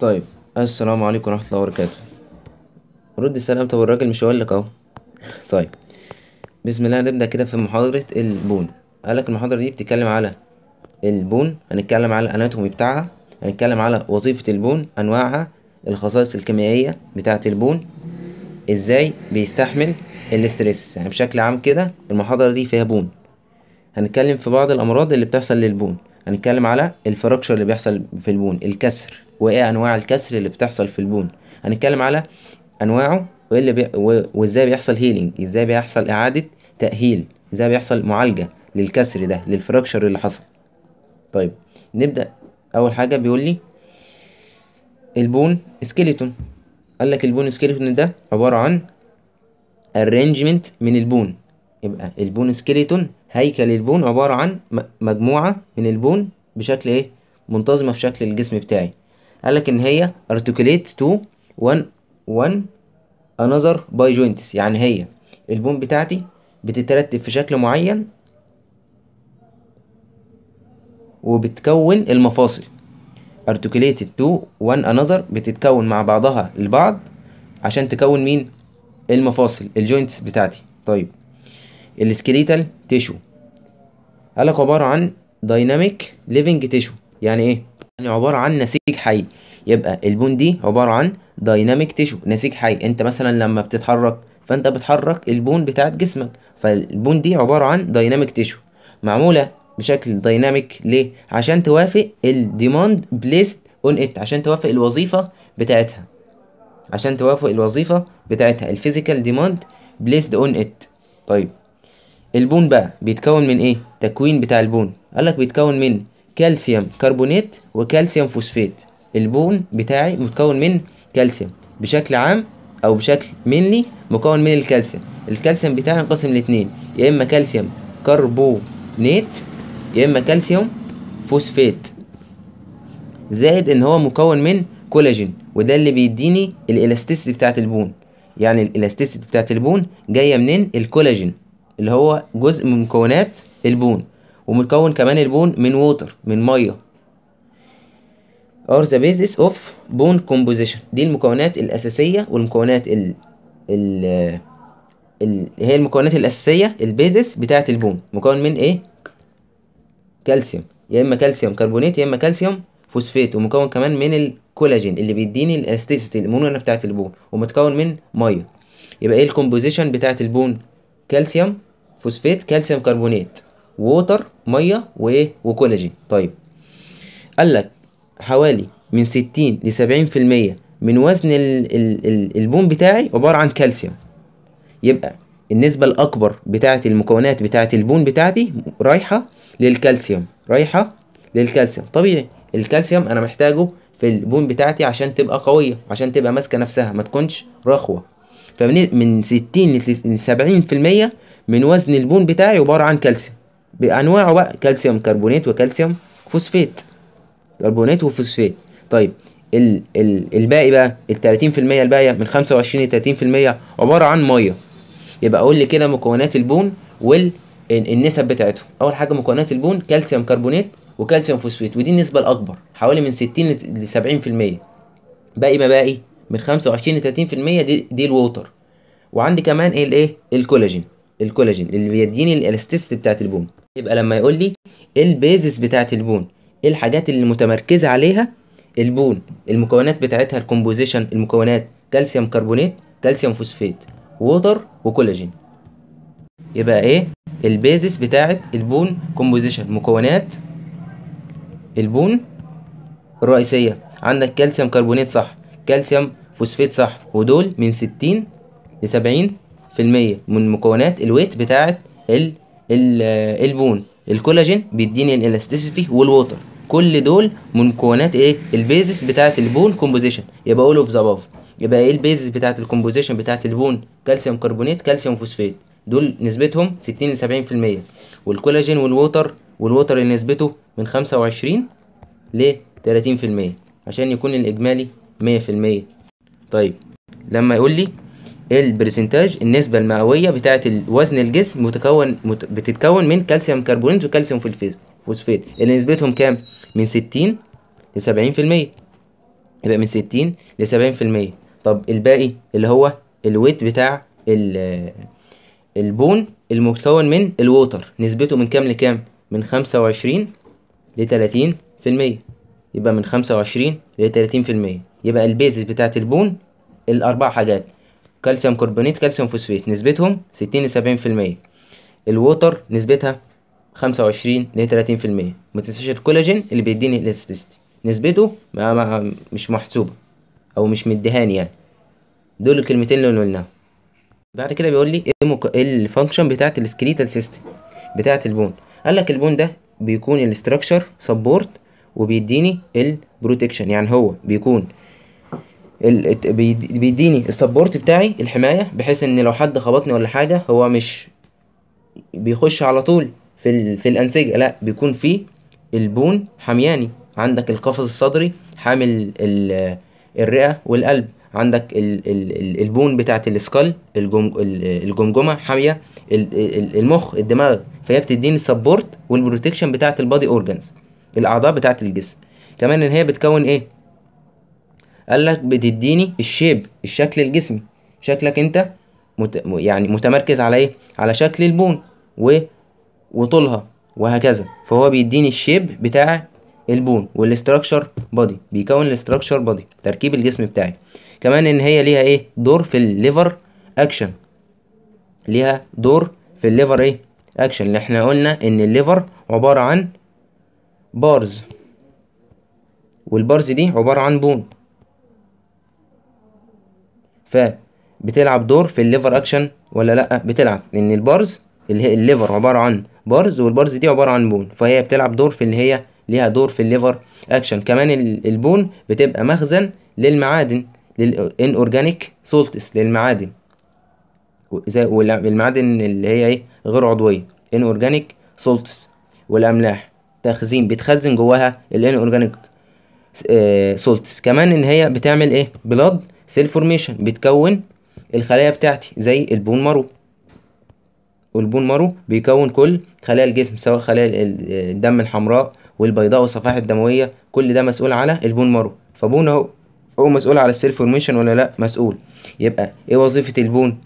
طيب السلام عليكم ورحمة الله وبركاته رد السلام طب الراجل مش هقولك اهو طيب بسم الله هنبدأ كده في محاضرة البون قالك المحاضرة دي بتتكلم على البون هنتكلم على الاناتومي بتاعها هنتكلم على وظيفة البون انواعها الخصائص الكيميائية بتاعة البون ازاي بيستحمل الاستريس يعني بشكل عام كده المحاضرة دي فيها بون هنتكلم في بعض الامراض اللي بتحصل للبون هنتكلم على الفراكشر اللي بيحصل في البون الكسر وايه انواع الكسر اللي بتحصل في البون هنتكلم على انواعه وايه اللي بي... و... وازاي بيحصل هيلينج ازاي بيحصل اعاده تاهيل ازاي بيحصل معالجه للكسر ده للفراكشر اللي حصل طيب نبدا اول حاجه بيقول لي البون سكيلتون قال لك البون سكيلتون ده عباره عن ارينجمنت من البون يبقى البون سكيلتون هيكل البون عبارة عن مجموعة من البون بشكل ايه منتظمة في شكل الجسم بتاعي قالك ان هي articulate to one one another by joints يعني هي البون بتاعتي بتترتب في شكل معين وبتكون المفاصل articulated to one another بتتكون مع بعضها البعض عشان تكون مين المفاصل الجوينتس بتاعتي طيب السكريتال تيشو قال لك عباره عن دايناميك ليفنج تيشو يعني ايه يعني عباره عن نسيج حي يبقى البون دي عباره عن دايناميك تيشو نسيج حي انت مثلا لما بتتحرك فانت بتحرك البون بتاعت جسمك فالبون دي عباره عن دايناميك تيشو معموله بشكل دايناميك ليه عشان توافق الديماند بليست اون ات عشان توافق الوظيفه بتاعتها عشان توافق الوظيفه بتاعتها الفيزيكال ديماند بليسد اون ات طيب البون بقى بيتكون من ايه تكوين بتاع البون قال لك بيتكون من كالسيوم كربونات وكالسيوم فوسفات البون بتاعي متكون من كالسيوم بشكل عام او بشكل منلي مكون من الكالسيوم الكالسيوم بتاعي انقسم لاتنين يا اما كالسيوم كربونات يا اما كالسيوم فوسفات زائد ان هو مكون من كولاجين وده اللي بيديني الالاستيسيتي بتاعت البون يعني الالاستيسيتي بتاعت البون جايه منين الكولاجين اللي هو جزء من مكونات البون ومتكون كمان البون من ووتر من ميه are the basis of bone composition دي المكونات الأساسية والمكونات ال ال ال هي المكونات الأساسية البيزس بتاعة البون مكون من إيه؟ كالسيوم يا إما كالسيوم كربونات يا إما كالسيوم فوسفات ومكون كمان من الكولاجين اللي بيديني الأستيستي المرونة بتاعة البون ومتكون من مية يبقى إيه الكومبوزيشن بتاعة البون؟ كالسيوم فوسفات كالسيوم كربونات ووتر ميه وايه وكولاجين طيب قال لك حوالي من 60 ل 70% من وزن ال ال الـ البون بتاعي عباره عن كالسيوم يبقى النسبه الاكبر بتاعه المكونات بتاعه البون بتاعتي رايحه للكالسيوم رايحه للكالسيوم طبيعي الكالسيوم انا محتاجه في البون بتاعتي عشان تبقى قويه عشان تبقى ماسكه نفسها ما تكونش رخوه فمن من لسبعين ل المية من وزن البون بتاعي عبارة عن كالسيوم بأنواعه بقى كالسيوم كربونات وكالسيوم فوسفات كربونات وفوسفات طيب ال ال الباقي بقى ال 30% الباقية من 25 ل 30% عبارة عن مية يبقى أقول لي كده مكونات البون وال النسب بتاعته أول حاجة مكونات البون كالسيوم كربونات وكالسيوم فوسفات ودي النسبة الأكبر حوالي من 60 ل 70% باقي ما باقي من 25 ل 30% دي, دي الووتر وعندي كمان ايه الايه الكولاجين الكولاجين اللي بيديني الالاستيست بتاعت البون يبقى لما يقول لي إيه البيزس بتاعت البون ايه الحاجات اللي متمركزه عليها البون المكونات بتاعتها الكومبوزيشن المكونات كالسيوم كربونات كالسيوم فوسفات ووتر وكولاجين يبقى ايه البيزس بتاعت البون كومبوزيشن مكونات البون الرئيسيه عندك كالسيوم كربونات صح كالسيوم فوسفات صح ودول من 60 ل 70 من مكونات الويت بتاعه ال ال البون الكولاجين بيديني الالاستيسيتي والووتر كل دول من مكونات ايه البيزس بتاعه البون كومبوزيشن يبقى اول اوف ذا باف يبقى ايه البيزس بتاعه الكومبوزيشن بتاعه البون كالسيوم كربونيت كالسيوم فوسفيت دول نسبتهم 60 ل 70% والكولاجين والووتر والووتر اللي نسبته من 25 ل 30% عشان يكون الاجمالي 100% طيب لما يقول لي البرسنتاج النسبة المئوية بتاعة وزن الجسم متكون مت... بتتكون من كالسيوم كربونات وكالسيوم فلفيز... فوسفات اللي نسبتهم كام؟ من 60 ل 70% يبقى من 60 ل 70% طب الباقي اللي هو الويت بتاع ال... البون المتكون من الووتر نسبته من كام لكام؟ من 25 ل 30% يبقى من 25 ل 30% يبقى البيزس بتاعة البون الأربع حاجات كالسيوم كربونات كالسيوم فوسفات نسبتهم 60 ل 70% الووتر نسبتها 25 ل 30% ما تنساش الكولاجين اللي بيديني الاستيستي نسبته ما ما مش محسوبه او مش مديهاني يعني دول الكلمتين اللي قلناهم بعد كده بيقول لي ايه الفانكشن بتاعه السكليتال سيستم بتاعه البون قال لك البون ده بيكون الاستراكشر سبورت وبيديني البروتكشن يعني هو بيكون بيديني السبورت بتاعي الحمايه بحيث ان لو حد خبطني ولا حاجه هو مش بيخش على طول في في الانسجه لا بيكون في البون حمياني عندك القفص الصدري حامل الرئه والقلب عندك البون بتاعت السكال الجمجمه حاميه المخ الدماغ فهي بتديني السبورت والبروتكشن بتاعت البادي اورجانز الاعضاء بتاعت الجسم كمان ان هي بتكون ايه قال لك بتديني الشيب الشكل الجسمي شكلك انت مت... يعني متمركز على ايه على شكل البون و... وطولها وهكذا فهو بيديني الشيب بتاع البون والاستراكشر بودي بيكون الاستراكشر بودي تركيب الجسم بتاعي كمان ان هي ليها ايه دور في الليفر اكشن ليها دور في الليفر ايه اكشن اللي احنا قلنا ان الليفر عبارة عن بارز والبارز دي عبارة عن بون فبتلعب دور في الليفر اكشن ولا لا بتلعب لان البارز اللي هي الليفر عباره عن بارز والبارز دي عباره عن بون فهي بتلعب دور في اللي هي ليها دور في الليفر اكشن كمان البون بتبقى مخزن للمعادن للان اورجانيك سولتس للمعادن زي والمعادن اللي هي ايه غير عضويه ان اورجانيك سولتس والاملاح تخزين بتخزن جواها الان اورجانيك سولتس كمان ان هي بتعمل ايه بلاد سيل فورميشن بتكون الخلايا بتاعتي زي البون مارو والبون مارو بيكون كل خلايا الجسم سواء خلايا الدم الحمراء والبيضاء والصفائح الدمويه كل ده مسؤول على البون مارو فبون اهو هو مسؤول على السيل فورميشن ولا لا مسؤول يبقى ايه وظيفه البون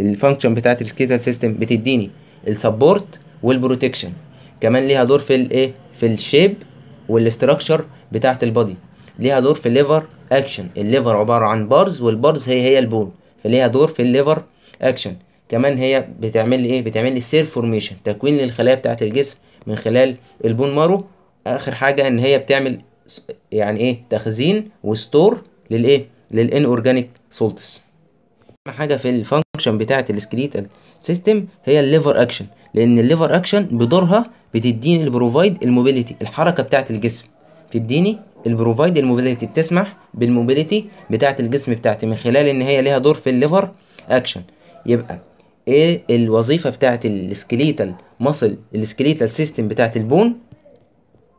الفانكشن بتاعت السكيتال سيستم بتديني السبورت والبروتكشن كمان ليها دور في الايه في الشيب والاستراكشر بتاعت البادي ليها دور في الليفر اكشن الليفر عباره عن بارز والبارز هي هي البون فليها دور في الليفر اكشن كمان هي بتعمل لي ايه بتعمل لي سير فورميشن تكوين للخلايا بتاعه الجسم من خلال البون مارو اخر حاجه ان هي بتعمل يعني ايه تخزين وستور للايه للان اورجانيك سولتس اهم حاجه في الفانكشن بتاعه السكريتال سيستم هي الليفر اكشن لان الليفر اكشن بدورها بتديني البروفايد الموبيليتي الحركه بتاعه الجسم تديني البروفايد الموبيليتي بتسمح بالموبيليتي بتاعه الجسم بتاعتي من خلال ان هي ليها دور في الليفر اكشن يبقى ايه الوظيفه بتاعه السكليتال ماسل السكليتال سيستم بتاعه البون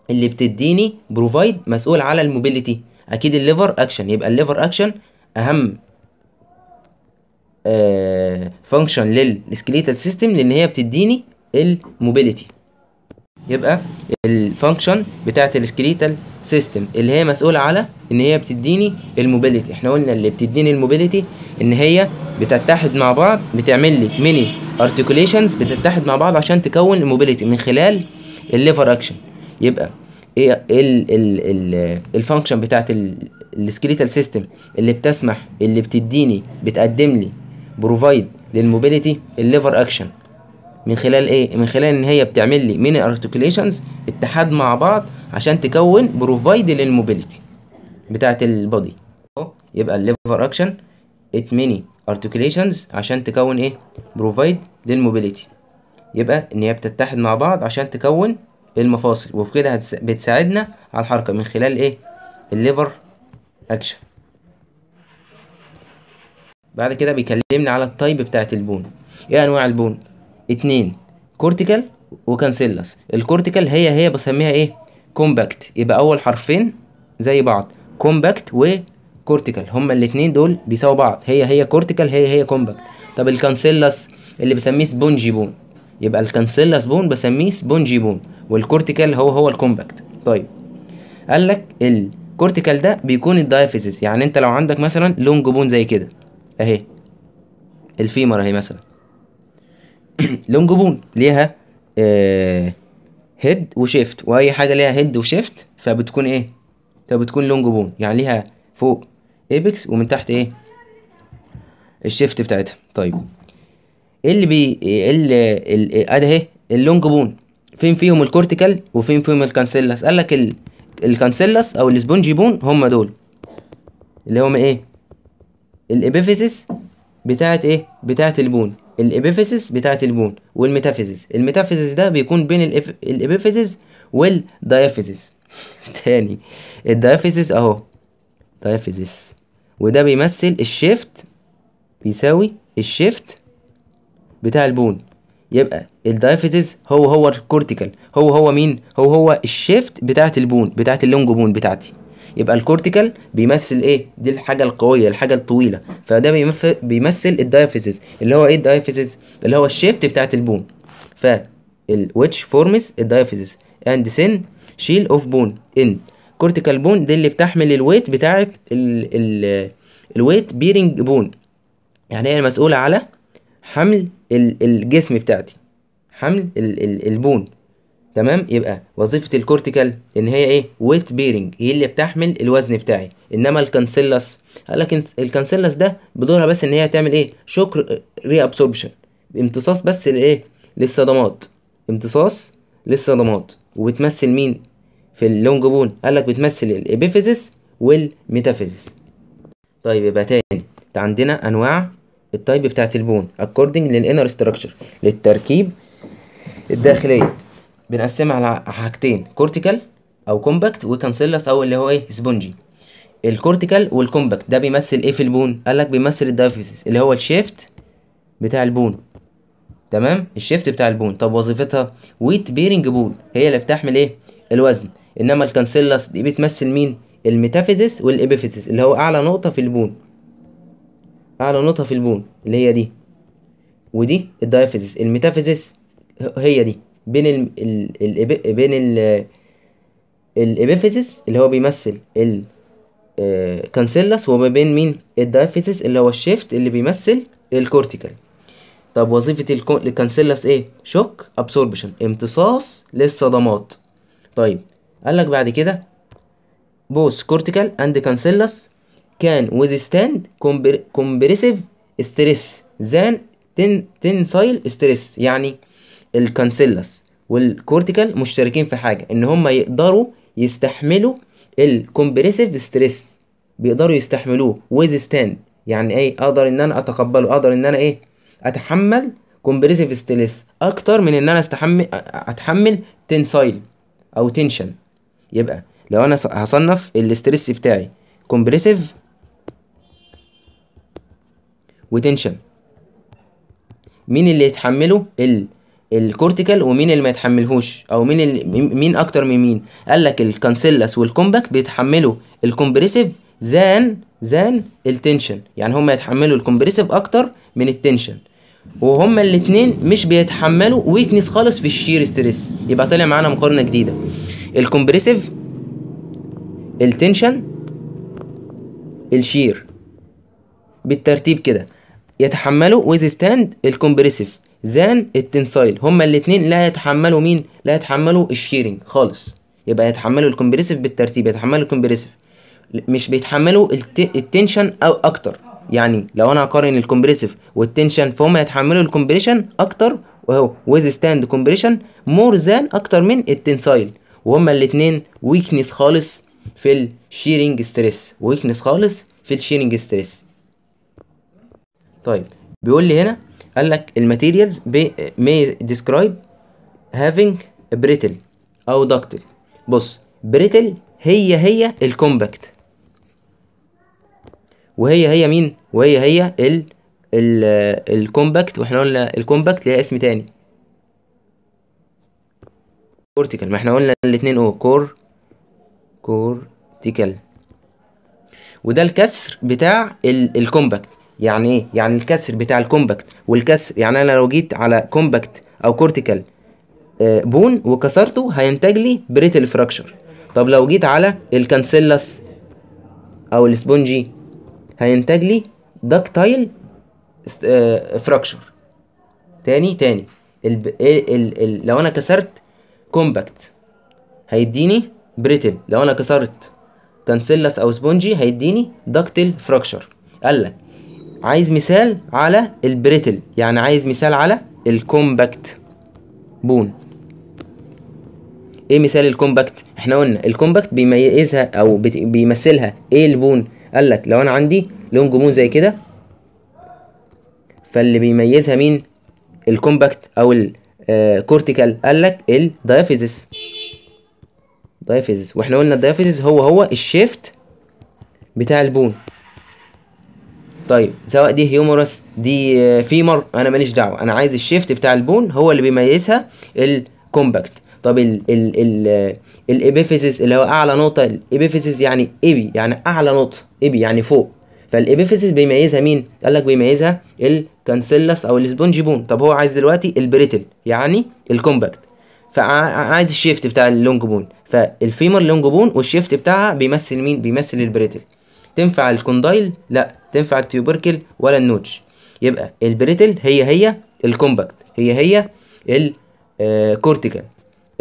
اللي بتديني بروفايد مسؤول على الموبيليتي اكيد الليفر اكشن يبقى الليفر اكشن اهم فانكشن للسكليتال سيستم لان هي بتديني الموبيليتي يبقى الفانكشن بتاعت السكريتال سيستم اللي هي مسؤوله على ان هي بتديني الموبيليتي احنا قلنا اللي بتديني الموبيليتي ان هي بتتحد مع بعض بتعمل لي ميني ارتكوليشنز بتتحد مع بعض عشان تكون الموبيليتي من خلال الليفر اكشن يبقى ايه الفانكشن بتاعت السكريتال سيستم اللي بتسمح اللي بتديني بتقدم لي بروفايد للموبيليتي الليفر اكشن من خلال ايه من خلال ان هي بتعمل لي ميني ارتكوليشنز اتحاد مع بعض عشان تكون بروفايد للموبيليتي بتاعه البودي يبقى الليفر اكشن ات ميني ارتكوليشنز عشان تكون ايه بروفايد للموبيليتي يبقى ان هي بتتحد مع بعض عشان تكون المفاصل وبكده بتساعدنا على الحركه من خلال ايه الليفر اكشن بعد كده بيكلمنا على التايب بتاعه البون ايه انواع البون اتنين كورتيكال وكانسيلس الكورتيكال هي هي بسميها ايه كومباكت يبقى اول حرفين زي بعض كومباكت وكورتيكال هما الاتنين دول بيساووا بعض هي هي كورتيكال هي هي كومباكت طب الكانسيلس اللي بسميه سبونجي بون يبقى الكانسيلس بون بسميه سبونجي بون والكورتيكال هو هو الكومباكت طيب قال لك الكورتيكال ده بيكون الدايفيزيس يعني انت لو عندك مثلا لونج بون زي كده اهي الفيمر اهي مثلا لونج بون ليها هيد آه، وشيفت واي حاجه ليها هيد وشيفت فبتكون ايه فبتكون لونج بون يعني ليها فوق ايبكس ومن تحت ايه الشيفت بتاعتها طيب ايه اللي بي ايه اللي ادي اهي اللونج بون فين فيهم الكورتيكال وفين فيهم الكانسيلاس قال لك الكانسيلاس او السبونجي بون هم دول اللي هم ايه الابيفيسيس بتاعت ايه بتاعت البون الابيفيسيس بتاعه البون والميتافيزيس الميتافيزيس ده بيكون بين الابيفيسيس والديافيزس تاني الديافيزس اهو ديافيزيس وده بيمثل الشيفت بيساوي الشيفت بتاع البون يبقى الديافيزس هو هو الكورتيكال هو هو مين هو هو الشيفت بتاعه البون بتاعه اللونج بون بتاعتي يبقى الكورتيكال بيمثل ايه دي الحاجه القويه الحاجه الطويله فده بيمثل, بيمثل الدايفيزيس اللي هو ايه الدايفيزيس اللي هو الشيفت بتاعه البون ف which forms الدايفيزيس and سن شيل اوف بون ان كورتيكال بون دي اللي بتحمل الويت بتاعه ال ال الويت بيرنج بون يعني هي المسؤوله على حمل الجسم بتاعتي حمل البون تمام يبقى وظيفه الكورتيكال ان هي ايه ويت بيرنج هي اللي بتحمل الوزن بتاعي انما الكانسيلس لكن الكانسيلس ده بدورها بس ان هي تعمل ايه شكر ري ابسوربشن امتصاص بس لايه للصدمات امتصاص للصدمات وبتمثل مين في اللونج بون قال لك بتمثل الابيفيزس والميتافيزس طيب يبقى تاني عندنا انواع التايب بتاعت البون اكوردنج للانر ستراكشر للتركيب الداخليه بنقسمها على حاجتين كورتيكال او كومباكت وكانسيلس او اللي هو ايه سبونجي الكورتيكال والكومباكت ده بيمثل ايه في البون قال لك بيمثل الدايفيسيس اللي هو الشيفت بتاع البون تمام الشيفت بتاع البون طب وظيفتها ويت بيرنج بون هي اللي بتحمل ايه الوزن انما الكانسيلس دي بتمثل مين الميتافيزيس والابيفيزيس اللي هو اعلى نقطه في البون اعلى نقطه في البون اللي هي دي ودي الدايفيزيس الميتافيزيس هي دي بين ال ال ال بين ال الابيفيسيس اللي هو بيمثل ال آه، كانسيلس وما بين مين الدايفيسيس اللي هو الشيفت اللي بيمثل الكورتيكال طب وظيفة الكانسيلس ايه شوك ابسوربشن امتصاص للصدمات طيب قال لك بعد كده بوس كورتيكال اند كانسيلس كان withstand كومبريسيف ستريس زان تنسايل ستريس يعني الكانسيلاس والكورتيكال مشتركين في حاجه ان هم يقدروا يستحملوا الكومبريسيف ستريس بيقدروا يستحملوه ويز ستاند يعني ايه اقدر ان انا اتقبله اقدر ان انا ايه اتحمل كومبريسيف ستريس اكتر من ان انا استحمل اتحمل تنسايل او تنشن يبقى لو انا هصنف الاستريس بتاعي كومبريسيف وتنشن مين اللي يتحمله ال الكورتيكال ومين اللي ما يتحملهوش او مين اللي مين اكتر من مين قال لك الكانسيلس والكومباك بيتحملوا الكومبريسيف زان زان التنشن يعني هما يتحملوا الكومبريسيف اكتر من التنشن وهما الاتنين مش بيتحملوا ويكنس خالص في الشير ستريس يبقى طلع معانا مقارنه جديده الكومبريسيف التنشن الشير بالترتيب كده يتحملوا ستاند الكومبريسيف زان التنسايل هما الاثنين لا يتحملوا مين لا يتحملوا الشيرنج خالص يبقى يتحملوا الكومبريسيف بالترتيب يتحملوا الكومبريسيف مش بيتحملوا التنشن او اكتر يعني لو انا هقارن الكومبريسيف والتنشن فهم يتحملوا الكومبريشن اكتر وهو ويز ستاند كومبريشن مور ذان اكتر من التنسايل وهما الاثنين ويكنس خالص في الشيرنج ستريس ويكنس خالص في الشيرنج ستريس طيب بيقول لي هنا قال لك الماتيريالز may describe having brittle او ductile بص بريتل هي هي الكومباكت وهي هي مين وهي هي ال ال الكومباكت واحنا قلنا الكومباكت ليها اسم تاني كورتيكال ما احنا قلنا الاتنين او كور كورتيكال وده الكسر بتاع الكومباكت يعني ايه يعني الكسر بتاع الكومباكت والكسر يعني انا لو جيت على كومباكت او كورتيكال آه، بون وكسرته هينتج لي بريتل فراكشر طب لو جيت على الكانسيلاس او الاسبونجي هينتج لي داكتايل آه، فراكشر تاني تاني الـ الـ الـ لو انا كسرت كومباكت هيديني بريتل لو انا كسرت كانسيلاس او سبونجي هيديني داكتيل فراكشر قال لك عايز مثال على البريتل يعني عايز مثال على الكومباكت بون ايه مثال الكومباكت احنا قلنا الكومباكت بيميزها او بيمثلها ايه البون قال لك لو انا عندي لونج بون زي كده فاللي بيميزها مين الكومباكت او الكورتيكال آه، قال لك الدايفيزس دايفيزس واحنا قلنا الدايفيزس هو هو الشيفت بتاع البون طيب سواء دي هيومرس دي آه، فيمر انا ماليش دعوه انا عايز الشيفت بتاع البون هو اللي بيميزها الكومباكت طب ال ال ال آه، الابيفيزيس اللي هو اعلى نقطه الابيفيزيس يعني ايبي يعني اعلى نقطه ايبي يعني فوق فالابيفيزيس بيميزها مين قال لك بيميزها الكانسيلس او السبونجي بون طب هو عايز دلوقتي البريتل يعني الكومباكت فعايز الشيفت بتاع اللونج بون فالفيمر لونج بون والشيفت بتاعها بيمثل مين بيمثل البريتل تنفع الكوندايل لا تنفع التيوبركل ولا النوتش يبقى البريتل هي هي الكومباكت هي هي الكورتيكال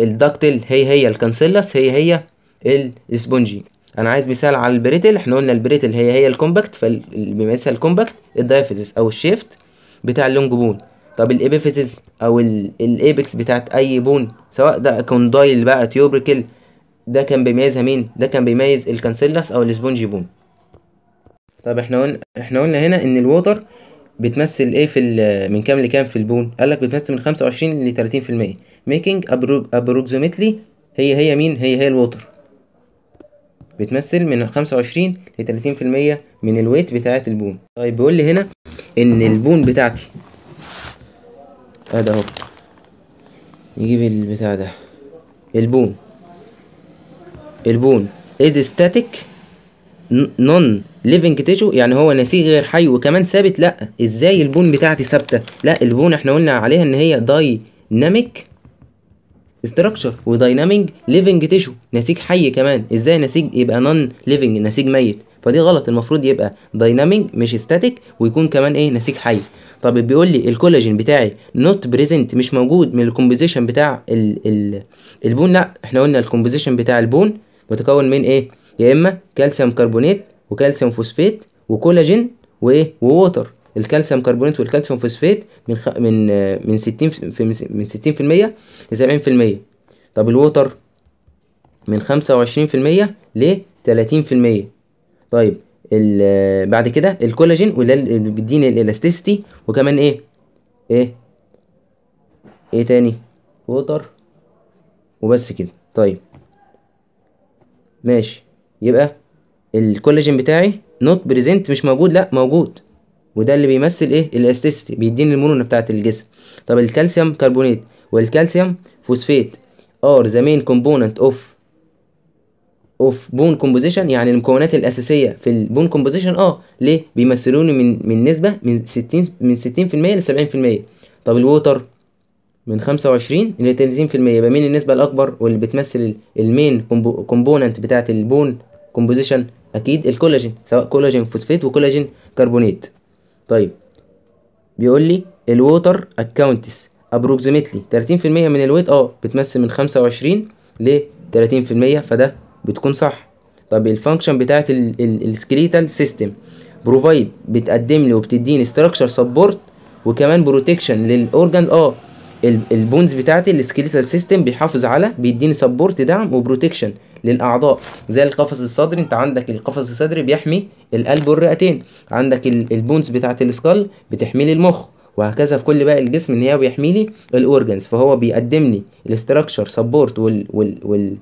الداكتل هي هي الكانسيلس هي هي الاسبونجي انا عايز مثال على البريتل احنا قلنا البريتل هي هي الكومباكت فبيمثل الكومباكت الدايفيزس او الشيفت بتاع اللونج بون طب الابيفيزس او الابيكس بتاعت اي بون سواء ده كوندايل بقى تيوبريكل ده كان بيميزها مين ده كان بيميز الكانسيلس او الاسبونجي بون طب احنا قلنا احنا قلنا هنا ان الوتر بتمثل ايه في من كام لكام في البون قال لك بتمثل من 25 ل 30% ميكنج المية ابروكسيمتلي هي هي مين هي هي الوتر بتمثل من 25 ل 30% من الويت بتاعة البون طيب بيقول لي هنا ان البون بتاعتي ادي اهو نجيب البتاع ده البون البون از ستاتيك نون ليفنج تيشو يعني هو نسيج غير حي وكمان ثابت لا ازاي البون بتاعتي ثابته لا البون احنا قلنا عليها ان هي دايناميك استراكشر ودايناميك ليفنج تيشو نسيج حي كمان ازاي نسيج يبقى نون ليفنج نسيج ميت فدي غلط المفروض يبقى دايناميك مش استاتيك ويكون كمان ايه نسيج حي طب بيقول لي الكولاجين بتاعي نوت بريزنت مش موجود من الكومبوزيشن بتاع ال ال البون لا احنا قلنا الكومبوزيشن بتاع البون متكون من ايه يا اما كالسيوم كربونات وكالسيوم فوسفات وكولاجين وايه ووتر الكالسيوم كربونات والكالسيوم فوسفات من خ... من آه، من 60 في من 60% ل 70% طب الوتر من 25% ل 30% طيب آه، بعد كده الكولاجين واللي بيديني الالاستيستي وكمان ايه ايه ايه تاني ووتر وبس كده طيب ماشي يبقى الكولاجين بتاعي نوت بريزنت مش موجود لا موجود وده اللي بيمثل ايه الاستيستي بيديني المرونه بتاعه الجسم طب الكالسيوم كربونات والكالسيوم فوسفات ار ذا مين كومبوننت اوف اوف بون كومبوزيشن يعني المكونات الاساسيه في البون كومبوزيشن اه ليه بيمثلوني من من نسبه من 60 من 60% ل 70% طب الووتر من 25 ل 30% يبقى مين النسبه الاكبر واللي بتمثل المين كومبوننت بتاعه البون كومبوزيشن اكيد الكولاجين سواء كولاجين فوسفيت وكولاجين كربونات طيب بيقول لي الووتر اكاونتس ابروكسيمتلي 30% من الويت اه بتمثل من 25 ل 30% فده بتكون صح طب الفانكشن بتاعت السكريتال سيستم بروفايد بتقدم لي وبتديني ستراكشر سبورت وكمان بروتكشن للاورجان اه البونز بتاعتي السكريتال سيستم بيحافظ على بيديني سبورت دعم وبروتكشن للاعضاء زي القفص الصدري انت عندك القفص الصدري بيحمي القلب والرئتين عندك البونز بتاعه السكال بتحمي لي المخ وهكذا في كل باقي الجسم ان هي بيحمي لي الاورجنز فهو بيقدم لي الاستراكشر سبورت وال وال وال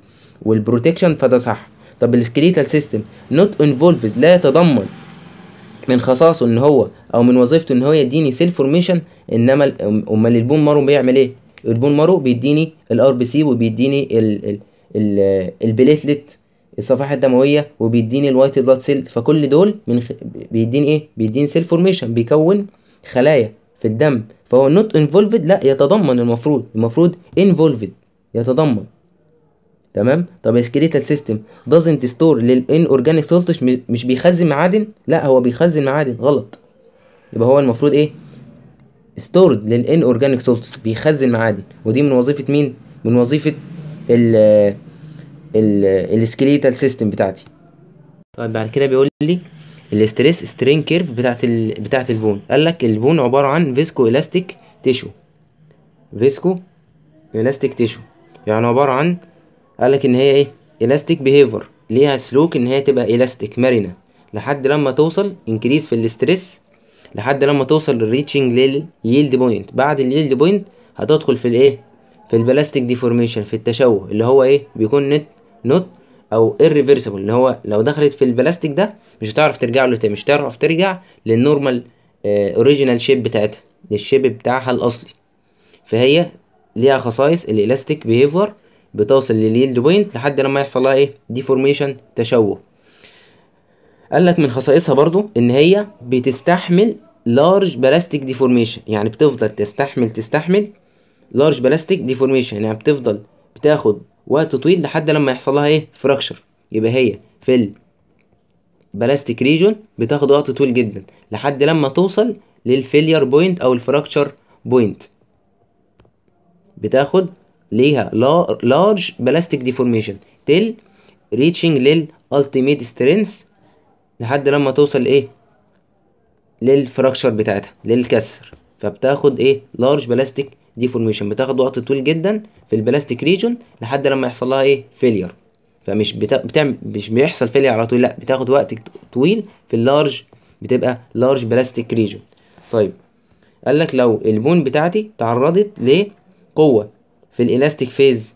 والبروتكشن فده صح طب السكريتال سيستم نوت انفولفز لا يتضمن من خصائصه ان هو او من وظيفته ان هو يديني سيل فورميشن انما امال البون مارو بيعمل ايه البون مارو بيديني الار بي سي وبيديني البليتلت الصفائح الدمويه وبيديني الوايت بلاد سيل فكل دول من خ... بيديني ايه بيديني سيل فورميشن بيكون خلايا في الدم فهو نوت انفولفد لا يتضمن المفروض المفروض انفولفد يتضمن تمام طب السكريتال سيستم دازنت ستور للان اورجانيك سولتش مش بيخزن معادن لا هو بيخزن معادن غلط يبقى هو المفروض ايه ستورد للان اورجانيك سولتس بيخزن معادن ودي من وظيفه مين من وظيفه ال السكليتال سيستم بتاعتي طيب بعد كده بيقول لي الاستريس سترين كيرف بتاعت ال... بتاعت البون قال لك البون عباره عن فيسكو الاستيك تيشو فيسكو الاستيك تيشو يعني عباره عن قال لك ان هي ايه الاستيك بيهيفر ليها سلوك ان هي تبقى الاستيك مرنه لحد لما توصل انكريز في الاستريس لحد لما توصل للريتشنج ليل ييلد بوينت بعد اليلد بوينت هتدخل في الايه في البلاستيك ديفورميشن في التشوه اللي هو ايه بيكون نت نوت او irreversible اللي هو لو دخلت في البلاستيك ده مش هتعرف ترجع له تاني مش هتعرف ترجع للنورمال اوريجينال شيب بتاعتها للشيب بتاعها الاصلي فهي ليها خصائص الالاستيك بيهيفور بتوصل لليلد بوينت لحد لما يحصل لها ايه ديفورميشن تشوه قال لك من خصائصها برضو ان هي بتستحمل لارج بلاستيك ديفورميشن يعني بتفضل تستحمل تستحمل لارج بلاستيك ديفورميشن يعني بتفضل بتاخد وقت طويل لحد لما يحصل لها ايه فراكشر يبقى هي في البلاستيك ريجون بتاخد وقت طويل جدا لحد لما توصل للفيلير بوينت او الفراكشر بوينت بتاخد ليها لارج بلاستيك ديفورميشن تل ريتشنج للالتيميت سترينث لحد لما توصل ايه للفراكشر بتاعتها للكسر فبتاخد ايه لارج بلاستيك دي فورميشن بتاخد وقت طويل جدا في البلاستيك ريجون لحد لما يحصل لها ايه فيلير فمش بتا... بتعمل مش بيحصل فيلير على طول لا بتاخد وقت طويل في اللارج بتبقى لارج بلاستيك ريجون طيب قال لك لو البون بتاعتي تعرضت لقوه في الالاستيك فيز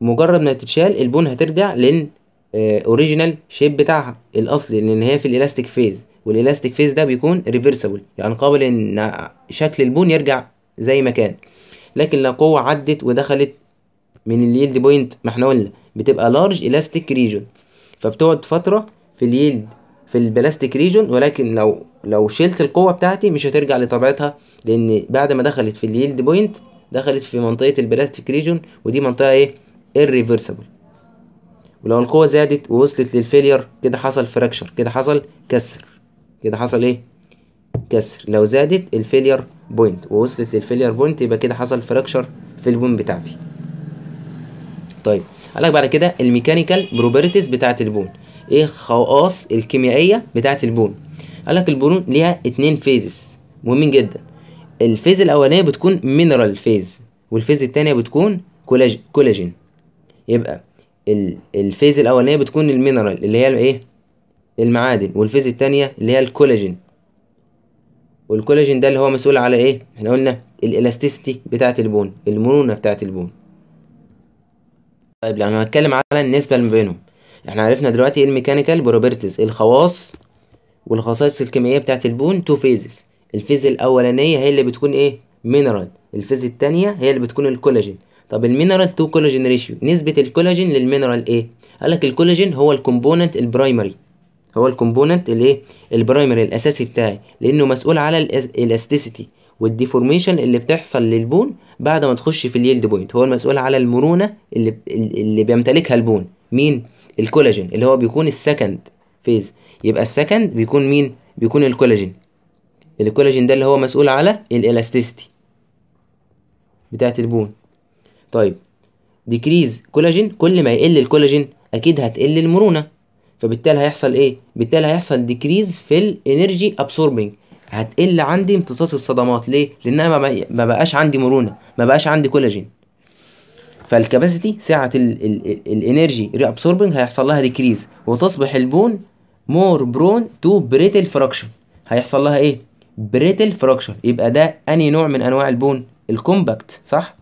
مجرد ما تتشال البون هترجع لل اوريجينال آه، شيب بتاعها الاصلي لان هي في الالاستيك فيز والالاستيك فيز ده بيكون ريفرسبل يعني قابل ان شكل البون يرجع زي ما كان لكن لو قوة عدت ودخلت من اليلد بوينت ما احنا قلنا بتبقى لارج الاستيك ريجون فبتقعد فترة في اليلد في البلاستيك ريجون ولكن لو لو شلت القوة بتاعتي مش هترجع لطبيعتها لأن بعد ما دخلت في اليلد بوينت دخلت في منطقة البلاستيك ريجون ودي منطقة ايه الريفرسبل ولو القوة زادت ووصلت للفيلير كده حصل فراكشر كده حصل كسر كده حصل ايه كسر لو زادت الفيلير بوينت ووصلت للفيلير بوينت يبقى كده حصل فراكشر في البون بتاعتي طيب قال لك بعد كده الميكانيكال بروبرتيز بتاعه البون ايه خواص الكيميائيه بتاعه البون قال لك البون ليها اتنين فيزز مهمين جدا الفيز الاولانيه بتكون مينرال فيز والفيز الثانيه بتكون كولاجين يبقى الفيز الاولانيه بتكون المينرال اللي هي ايه المعادن والفيز الثانيه اللي هي الكولاجين والكولاجين ده اللي هو مسؤول على ايه احنا قلنا الالاستيستي بتاعه البون المرونه بتاعه البون طيب لو انا هتكلم على النسبه اللي بينهم احنا عرفنا دلوقتي ايه الميكانيكال بروبرتيز الخواص والخصائص الكيميائيه بتاعه البون تو فيزز الفيز الاولانيه هي اللي بتكون ايه مينرال الفيز الثانيه هي اللي بتكون الكولاجين طب المينرال تو كولاجين ريشيو نسبه الكولاجين للمينرال ايه قال لك الكولاجين هو الكومبوننت البرايمري هو الكومبوننت الايه البرايمري الاساسي بتاعي لانه مسؤول على الاستيسيتي والديفورميشن اللي بتحصل للبون بعد ما تخش في اليلد بوينت هو المسؤول على المرونه اللي اللي بيمتلكها البون مين الكولاجين اللي هو بيكون السكند فيز يبقى السكند بيكون مين بيكون الكولاجين الكولاجين ده اللي هو مسؤول على الالاستيسيتي بتاعه البون طيب ديكريز كولاجين كل ما يقل الكولاجين اكيد هتقل المرونه فبالتالي هيحصل ايه بالتالي هيحصل ديكريز في الانرجي ابسوربنج هتقل عندي امتصاص الصدمات ليه انا ما بقاش عندي مرونه ما بقاش عندي كولاجين فالكباسيتي سعه الانرجي ري ابسوربنج هيحصل لها ديكريز وتصبح البون مور برون تو بريتل فراكشن هيحصل لها ايه بريتل فراكشر يبقى ده اني نوع من انواع البون الكومباكت صح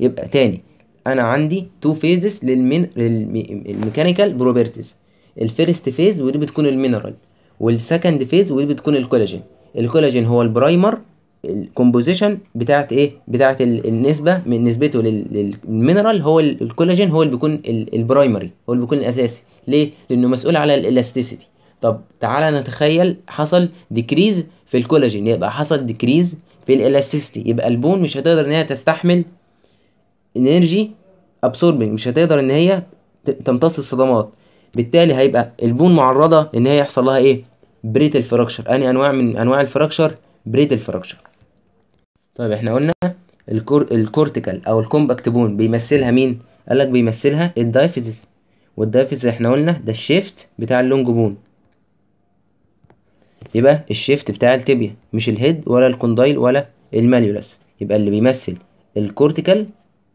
يبقى تاني انا عندي تو فيزز للميكانيكال بروبرتيز الفيرست فيز ودي بتكون المينرال والسكند فيز ودي بتكون الكولاجين الكولاجين هو البرايمر الكومبوزيشن بتاعت ايه بتاعت النسبه من نسبته للمينرال هو الكولاجين هو اللي بيكون البرايمري هو اللي بيكون الاساسي ليه لانه مسؤول على الالاستيسيتي طب تعالى نتخيل حصل ديكريز في الكولاجين يبقى حصل ديكريز في الالاستيسيتي يبقى البون مش هتقدر ان هي تستحمل انرجي ابسوربنج مش هتقدر ان هي تمتص الصدمات بالتالي هيبقى البون معرضه ان هي يحصل لها ايه بريتل فراكشر اني انواع من انواع الفراكشر بريتل فراكشر طيب احنا قلنا الكور... الكورتيكال او الكومباكت بون بيمثلها مين قال لك بيمثلها الدايفيزس والدايفيز احنا قلنا ده الشيفت بتاع اللونج بون يبقى الشيفت بتاع التيبيا مش الهيد ولا الكوندايل ولا الماليولس يبقى اللي بيمثل الكورتيكال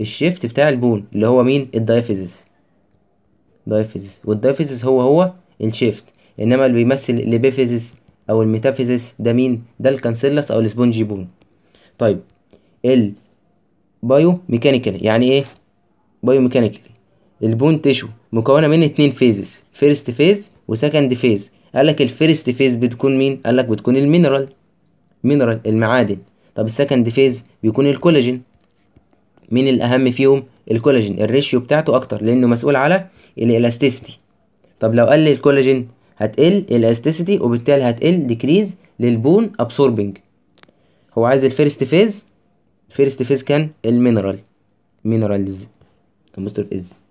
الشيفت بتاع البون اللي هو مين الدايفيزس دايفيزيس والدايفيزيس هو هو الشيفت انما اللي بيمثل الابيفيزيس او الميتافيزيس ده مين ده الكانسيلس او السبونجي بون طيب البايو ميكانيكال يعني ايه بايو ميكانيكال البون تيشو مكونه من اتنين فيزز فيرست فيز وسكند فيز قال لك الفيرست فيز بتكون مين قال لك بتكون المينرال مينرال المعادن طب السكند فيز بيكون الكولاجين مين الاهم فيهم الكولاجين الريشيو بتاعته اكتر لانه مسؤول على الالاستيسيتي طب لو قل الكولاجين هتقل الإلاستيسيتي وبالتالي هتقل ديكريز للبون ابسوربنج هو عايز الفيرست فيز الفيرست فيز كان المينرال مينرالز المستر از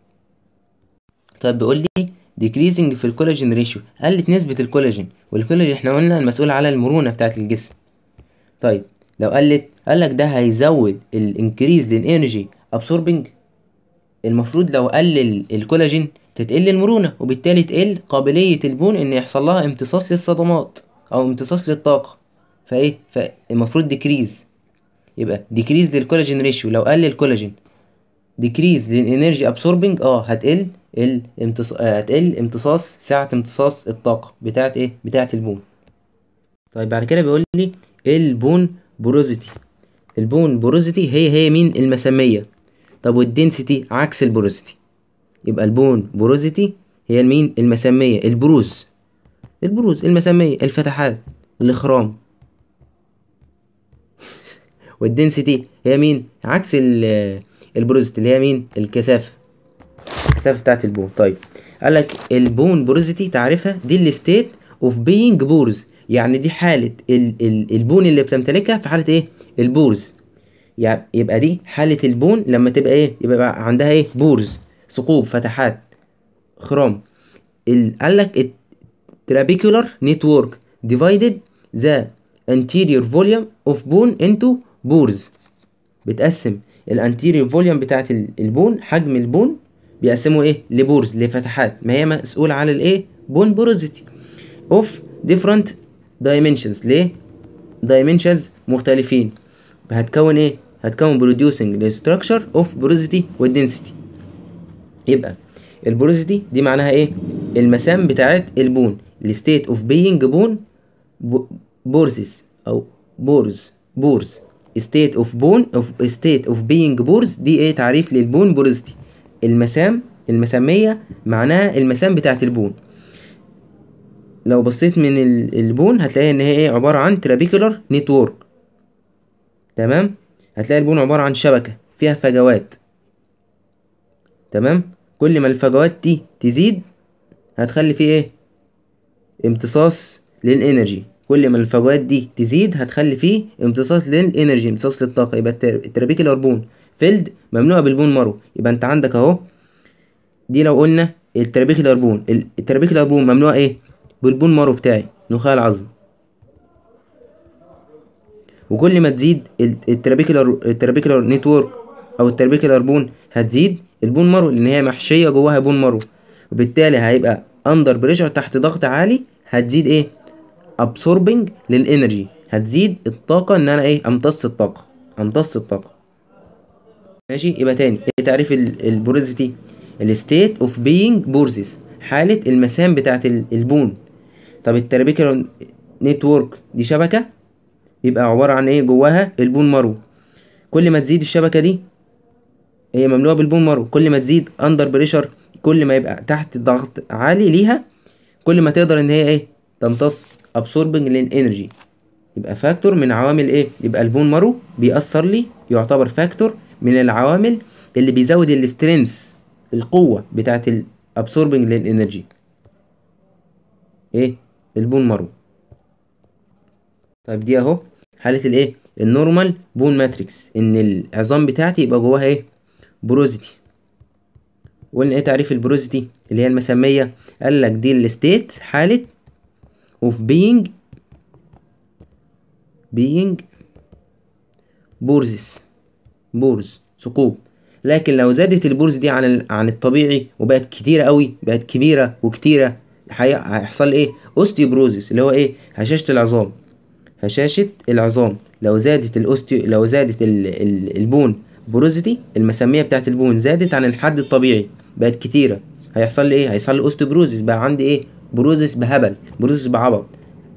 طب بيقول لي ديكريزنج في الكولاجين ريشيو قلت نسبه الكولاجين والكولاجين احنا قلنا المسؤول على المرونه بتاعه الجسم طيب لو قلت قال لك ده هيزود الانكريز للانرجي ابسوربنج المفروض لو قلل الكولاجين تتقل المرونه وبالتالي تقل قابليه البون ان يحصل لها امتصاص للصدمات او امتصاص للطاقه فايه فالمفروض ديكريز يبقى ديكريز للكولاجين ريشيو لو قل الكولاجين ديكريز للانرجي ابسوربنج اه هتقل الامتص... آه، هتقل امتصاص سعه امتصاص الطاقه بتاعه ايه بتاعه البون طيب بعد كده بيقول لي البون بروزيتي البون بروزيتي هي هي مين المسامية طب والدنسيتي عكس البروزيتي يبقى البون بروزيتي هي المين المسامية البروز البروز المسامية الفتحات الاخرام والدنسيتي هي مين عكس البروزيتي اللي هي مين الكثافة الكثافة بتاعت البون طيب قالك البون بروزيتي تعرفها دي الستيت اوف بينج بورز يعني دي حالة البون اللي بتمتلكها في حالة ايه البورز يعني يبقى دي حالة البون لما تبقى ايه يبقى عندها ايه بورز ثقوب فتحات خرام قال لك الترابيكولار نتورك ديفايدد ذا انتيريور فوليوم اوف بون انتو بورز بتقسم الانتيريور فوليوم بتاعت البون حجم البون بيقسمه ايه لبورز لفتحات ما هي مسؤولة على الايه بون بوروزيتي اوف ديفرنت دايمنشنز ليه دايمنشنز مختلفين هتكون ايه هتكون producing للستراكشر structure of والدنسيتي يبقى البروزيتي دي معناها ايه المسام بتاعت البون الستيت اوف بينج بون بورزس او بورز بورز state of bone of state of being pores دي ايه تعريف للبون بورزتي المسام المسامية معناها المسام بتاعت البون لو بصيت من البون هتلاقي ان هي ايه عباره عن ترابيكولار نتورك تمام هتلاقي البون عباره عن شبكه فيها فجوات تمام كل ما الفجوات دي تزيد هتخلي فيه ايه امتصاص للانرجي كل ما الفجوات دي تزيد هتخلي فيه امتصاص للانرجي امتصاص للطاقه يبقى الترابيكولار بون فيلد مملوءه بالبون مارو يبقى انت عندك اهو دي لو قلنا الترابيكولار بون الترابيكولار بون مملوءه ايه بالبون مارو بتاعي نخاع العظم وكل ما تزيد الترابيكولار الترابيكولار نتورك او الترابيكولار بون هتزيد البون مارو لان هي محشيه جواها بون مارو وبالتالي هيبقى اندر بريشر تحت ضغط عالي هتزيد ايه ابسوربنج للانرجي هتزيد الطاقه ان انا ايه امتص الطاقه امتص الطاقه ماشي يبقى تاني ايه تعريف البوريزيتي الستيت اوف بينج بورزيس حاله المسام بتاعه البون طب التربيكال نتورك دي شبكة يبقى عبارة عن ايه جواها البون مارو كل ما تزيد الشبكة دي هي مملوءة بالبون مارو كل ما تزيد اندر بريشر كل ما يبقى تحت ضغط عالي ليها كل ما تقدر ان هي ايه تمتص ابسوربنج للانرجي يبقى فاكتور من عوامل ايه يبقى البون مارو بيأثر لي يعتبر فاكتور من العوامل اللي بيزود السترينس القوة بتاعت الابسوربنج للانرجي ايه البون مارو طيب دي اهو حالة الايه النورمال بون ماتريكس ان العظام بتاعتي يبقى جواها ايه بروزيتي قلنا ايه تعريف البروزيتي اللي هي المسمية قال لك دي الستيت حالة اوف بينج بينج بورزس بورز ثقوب لكن لو زادت البورز دي عن عن الطبيعي وبقت كتيرة قوي بقت كبيرة وكتيرة هيحصل ايه اوستيوبروزيس اللي هو ايه هشاشه العظام هشاشه العظام لو زادت الاوستيو لو زادت الـ الـ البون بروزيتي المسميه بتاعه البون زادت عن الحد الطبيعي بقت كتيره هيحصل لي ايه هيحصل لي اوستيوبروزيس بقى عندي ايه بروزيس بهبل بروزيس بعبط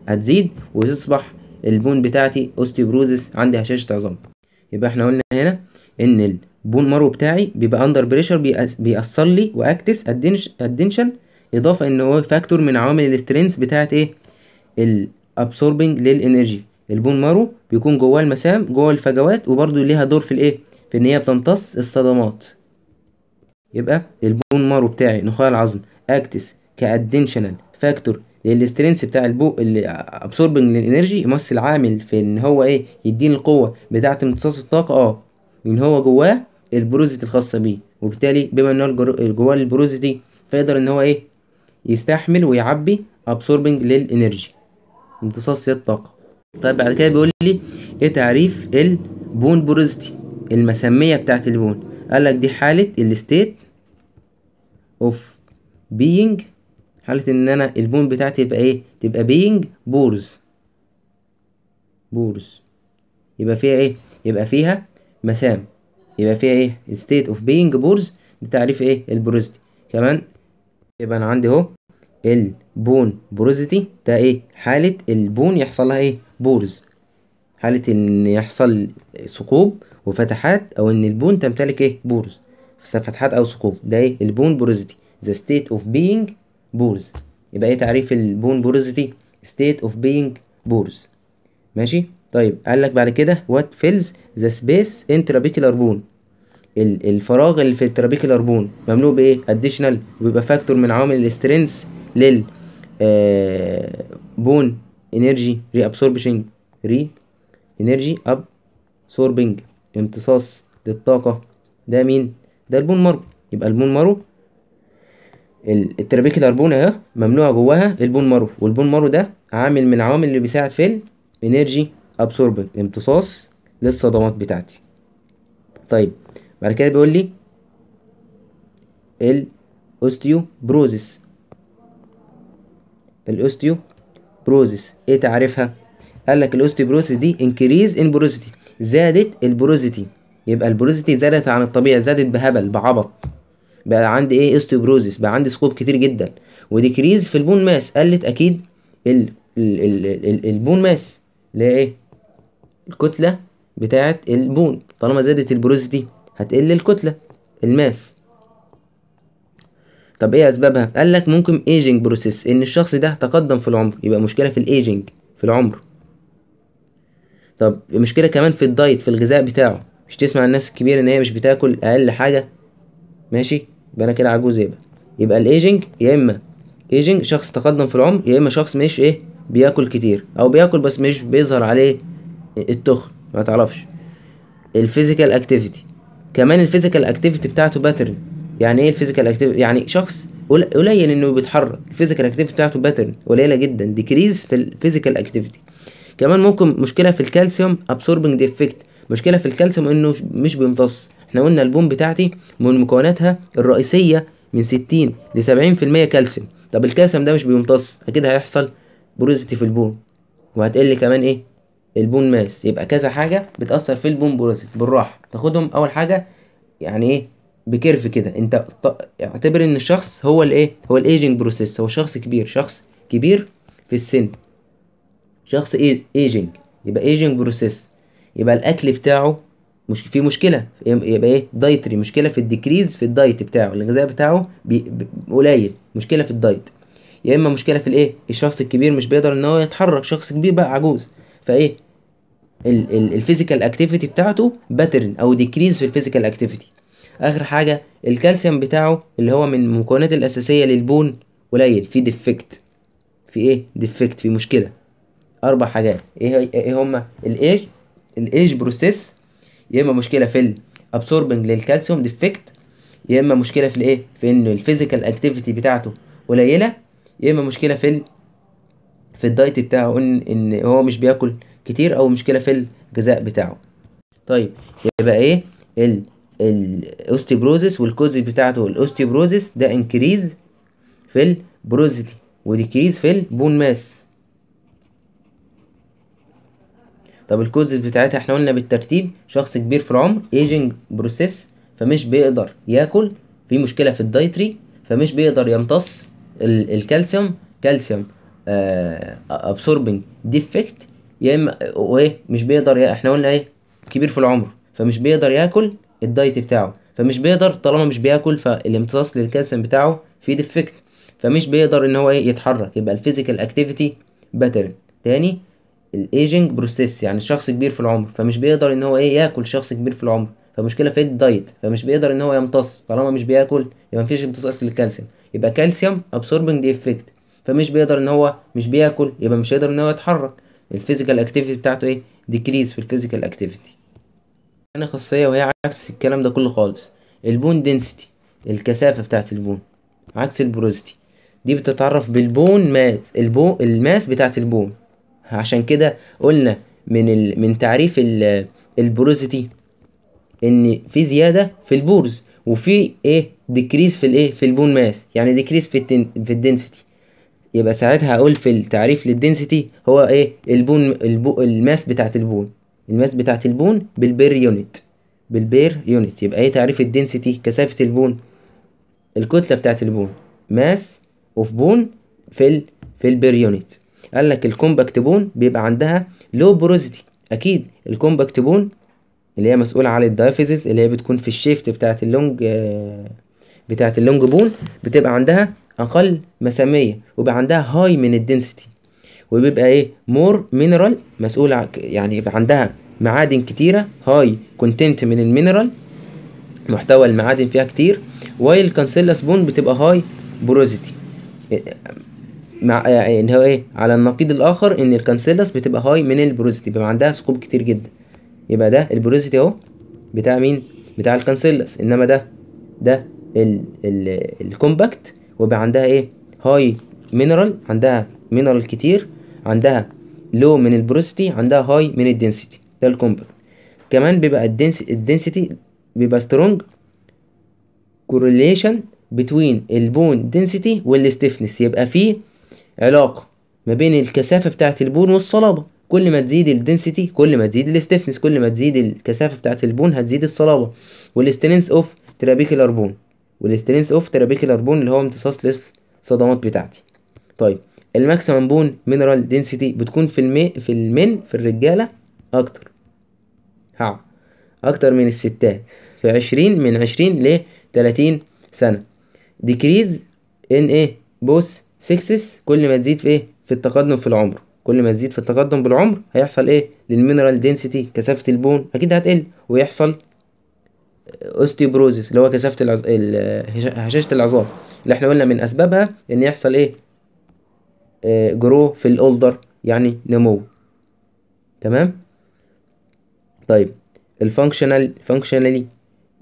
هتزيد وتصبح البون بتاعتي اوستيوبروزيس عندي هشاشه عظام يبقى احنا قلنا هنا ان البون مارو بتاعي بيبقى اندر بريشر بيأثر لي واكتس الدنشن اضافه ان هو فاكتور من عوامل السترينس بتاعه ايه الابسوربنج للانرجي البون مارو بيكون جواه المسام جواه الفجوات وبرده ليها دور في الايه في ان هي بتمتص الصدمات يبقى البون مارو بتاعي نخاع العظم اكتس كادنشنال فاكتور الاسترينس بتاع البو اللي ابسوربنج للانرجي يمثل عامل في ان هو ايه يديني القوه بتاعه امتصاص الطاقه اه ان هو جواه البروزيتي الخاصه بيه وبالتالي بما ان هو جواه البروزيتي فيقدر ان هو ايه يستحمل ويعبي absorbing للانرجي امتصاص للطاقة طيب بعد كده بيقول لي ايه تعريف البون بروزتي المسمية بتاعت البون قال لك دي حالة الستيت اوف بينج حالة ان انا البون بتاعتي يبقى ايه تبقى بينج بورز بورز يبقى فيها ايه يبقى فيها مسام يبقى فيها ايه الستيت اوف بينج بورز ده تعريف ايه البروزتي كمان يبقى انا عندي اهو البون بروزيتي ده ايه حالة البون يحصل لها ايه بورز حالة ان يحصل ثقوب وفتحات او ان البون تمتلك ايه بورز فتحات او ثقوب ده ايه البون بروزيتي ذا ستيت اوف بينج بورز يبقى ايه تعريف البون بوروزيتي ستيت اوف بينج بورز ماشي طيب قال لك بعد كده وات فيلز ذا سبيس in بون الفراغ اللي في الترابيكولار بون مملوء بايه اديشنال وبيبقى فاكتور من عوامل السترينث لل بون انرجي ري ابسوربشنج ري انرجي اب سوربنج امتصاص للطاقة ده مين؟ ده البون مارو يبقى البون مارو الترابيكال بون اهي ممنوع جواها البون مارو والبون مارو ده عامل من العوامل اللي بيساعد في الانرجي ابسوربنج امتصاص للصدمات بتاعتي طيب بعد كده بيقول لي الاوستيوبروزيس الاوستيو بروزيس ايه تعريفها قال لك الاوستيوبروسيس دي انكريز ان بروزيتي زادت البروزيتي يبقى البروزيتي زادت عن الطبيعي زادت بهبل بعبط بقى عندي ايه اوستيوبروزيس بقى عندي سكوب كتير جدا وديكريز في البون ماس قلت اكيد ال ال ال ال البون ماس اللي هي ايه الكتله بتاعه البون طالما زادت البروزيتي هتقل الكتله الماس طب ايه اسبابها قال لك ممكن ايجينج بروسيس ان الشخص ده تقدم في العمر يبقى مشكله في الايجينج في العمر طب مشكله كمان في الدايت في الغذاء بتاعه مش تسمع الناس الكبيره ان هي مش بتاكل اقل حاجه ماشي يبقى انا كده عجوز يبقى يبقى الايجينج يا اما ايجينج شخص تقدم في العمر يا اما شخص مش ايه بياكل كتير او بياكل بس مش بيظهر عليه التخن ما تعرفش الفيزيكال اكتيفيتي كمان الفيزيكال اكتيفيتي بتاعته باترن يعني ايه الفيزيكال اكتيفيتي يعني شخص قليل انه بيتحرك الفيزيكال اكتيفيتي بتاعته باترن قليله جدا ديكريز في الفيزيكال اكتيفيتي كمان ممكن مشكله في الكالسيوم ابسوربنج ديفكت مشكله في الكالسيوم انه مش بيمتص احنا قلنا البوم بتاعتي من مكوناتها الرئيسيه من 60 ل 70% كالسيوم طب الكالسيوم ده مش بيمتص اكيد هيحصل بروزيتي في البون وهتقل كمان ايه البون ماس يبقى كذا حاجه بتاثر في البون بروزيتي بالراحه تاخدهم اول حاجه يعني ايه بكيرف كده انت اعتبر ان الشخص هو الايه هو الايجنج بروسيس هو شخص كبير شخص كبير في السن شخص ايجنج يبقى ايجنج بروسيس يبقى الاكل بتاعه مش في مشكله يبقى ايه دايتري مشكله في الديكريز في الدايت بتاعه الغذاء بتاعه قليل مشكله في الدايت يا اما مشكله في الايه الشخص الكبير مش بيقدر ان هو يتحرك شخص كبير بقى عجوز فايه الفيزيكال اكتيفيتي بتاعته باترن او ديكريز في الفيزيكال اكتيفيتي اخر حاجه الكالسيوم بتاعه اللي هو من المكونات الاساسيه للبون قليل في ديفكت في ايه ديفكت في مشكله اربع حاجات ايه ايه هما الايج الايج بروسيس يا اما مشكله في الابسوربنج للكالسيوم ديفكت يا اما مشكله في الايه في ان الفيزيكال اكتيفيتي بتاعته قليله يا اما مشكله في ال... في الدايت بتاعه ان ان هو مش بياكل كتير او مشكله في الجزاء بتاعه طيب يبقى ايه ال الاوستيبروزيس والكوز بتاعته الاوستيبروزيس ده انكريز في البروزيتي وديكريز في البون ماس طب الكوزز بتاعتها احنا قلنا بالترتيب شخص كبير في العمر ايجنج بروسيس فمش بيقدر ياكل في مشكله في الدايتري فمش بيقدر يمتص الكالسيوم كالسيوم ابسوربنج آه، ديفكت يا اما وايه مش بيقدر احنا قلنا ايه كبير في العمر فمش بيقدر ياكل الدايت بتاعه فمش بيقدر طالما مش بياكل فالامتصاص للكالسيوم بتاعه في ديفكت فمش بيقدر ان هو ايه يتحرك يبقى الفيزيكال اكتيفيتي باترن تاني الايجنج بروسيس يعني الشخص كبير في العمر فمش بيقدر ان هو ايه ياكل شخص كبير في العمر فمشكله في الدايت فمش بيقدر ان هو يمتص طالما مش بياكل يبقى مفيش امتصاص للكالسيوم يبقى كالسيوم ابسوربنج ديفكت فمش بيقدر ان هو مش بياكل يبقى مش هيقدر ان هو يتحرك الفيزيكال اكتيفيتي بتاعته ايه ديكريز في الفيزيكال اكتيفيتي تاني خاصية وهي عكس الكلام ده كله خالص البون دنسيتي الكثافة بتاعة البون عكس البروزيتي دي بتتعرف بالبون ماس البو الماس بتاعة البون عشان كده قلنا من ال... من تعريف ال... البروزيتي ان في زيادة في البورز وفي ايه ديكريز في الايه في البون ماس يعني ديكريز في التن... في الدنسيتي يبقى ساعتها هقول في التعريف للدنسيتي هو ايه البون البو... الماس بتاعة البون الماس بتاعت البون بالبير يونت بالبير يونت يبقى ايه تعريف الدنسيتي كثافة البون الكتلة بتاعت البون ماس اوف بون في ال في البير يونت قال لك الكومباكت بون بيبقى عندها لو بروزيتي اكيد الكومباكت بون اللي هي مسؤولة عن الدايفيزز اللي هي بتكون في الشيفت بتاعت اللونج آه، بتاعت اللونج بون بتبقى عندها اقل مسامية ويبقى عندها هاي من الدنسيتي وبيبقى ايه مور مينرال مسؤول يعني عندها معادن كتيرة هاي كونتنت من المينرال محتوى المعادن فيها كتير وايل كانسيلا سبون بتبقى هاي بروزيتي مع يعني ان هو ايه على النقيض الاخر ان الكانسيلاس بتبقى هاي من البروزيتي بيبقى عندها ثقوب كتير جدا يبقى ده البروزيتي اهو بتاع مين بتاع الكانسيلاس انما ده ده ال ال الكومباكت ويبقى عندها ايه هاي مينرال عندها مينرال كتير عندها لو من البروستي عندها هاي من الدنسيتي ده الكومباكت كمان بيبقى الدنس الدنسيتي بيبقى سترونج كورليشن بتوين البون دنسيتي والستيفنس يبقى فيه علاقه ما بين الكثافه بتاعه البون والصلابه كل ما تزيد الدنسيتي كل ما تزيد الاستفنس كل ما تزيد الكثافه بتاعه البون هتزيد الصلابه والاستنس اوف ترابيكولار بون والاستنس اوف ترابيكولار بون اللي هو امتصاص للصدمات بتاعتي طيب الماكسيمم بون مينرال دنسيتي بتكون في المي في المن في الرجاله اكتر ها اكتر من الستات في عشرين من عشرين ل 30 سنه ديكريز ان ايه بوس سكسس كل ما تزيد في ايه في التقدم في العمر كل ما تزيد في التقدم بالعمر هيحصل ايه للمينرال دنسيتي كثافه البون اكيد هتقل ويحصل اوستيوبروزيس اللي هو كثافه العز... هشاشه العظام اللي احنا قلنا من اسبابها ان يحصل ايه جرو آه، في الاولدر يعني نمو تمام طيب الفانكشنال فانكشنالي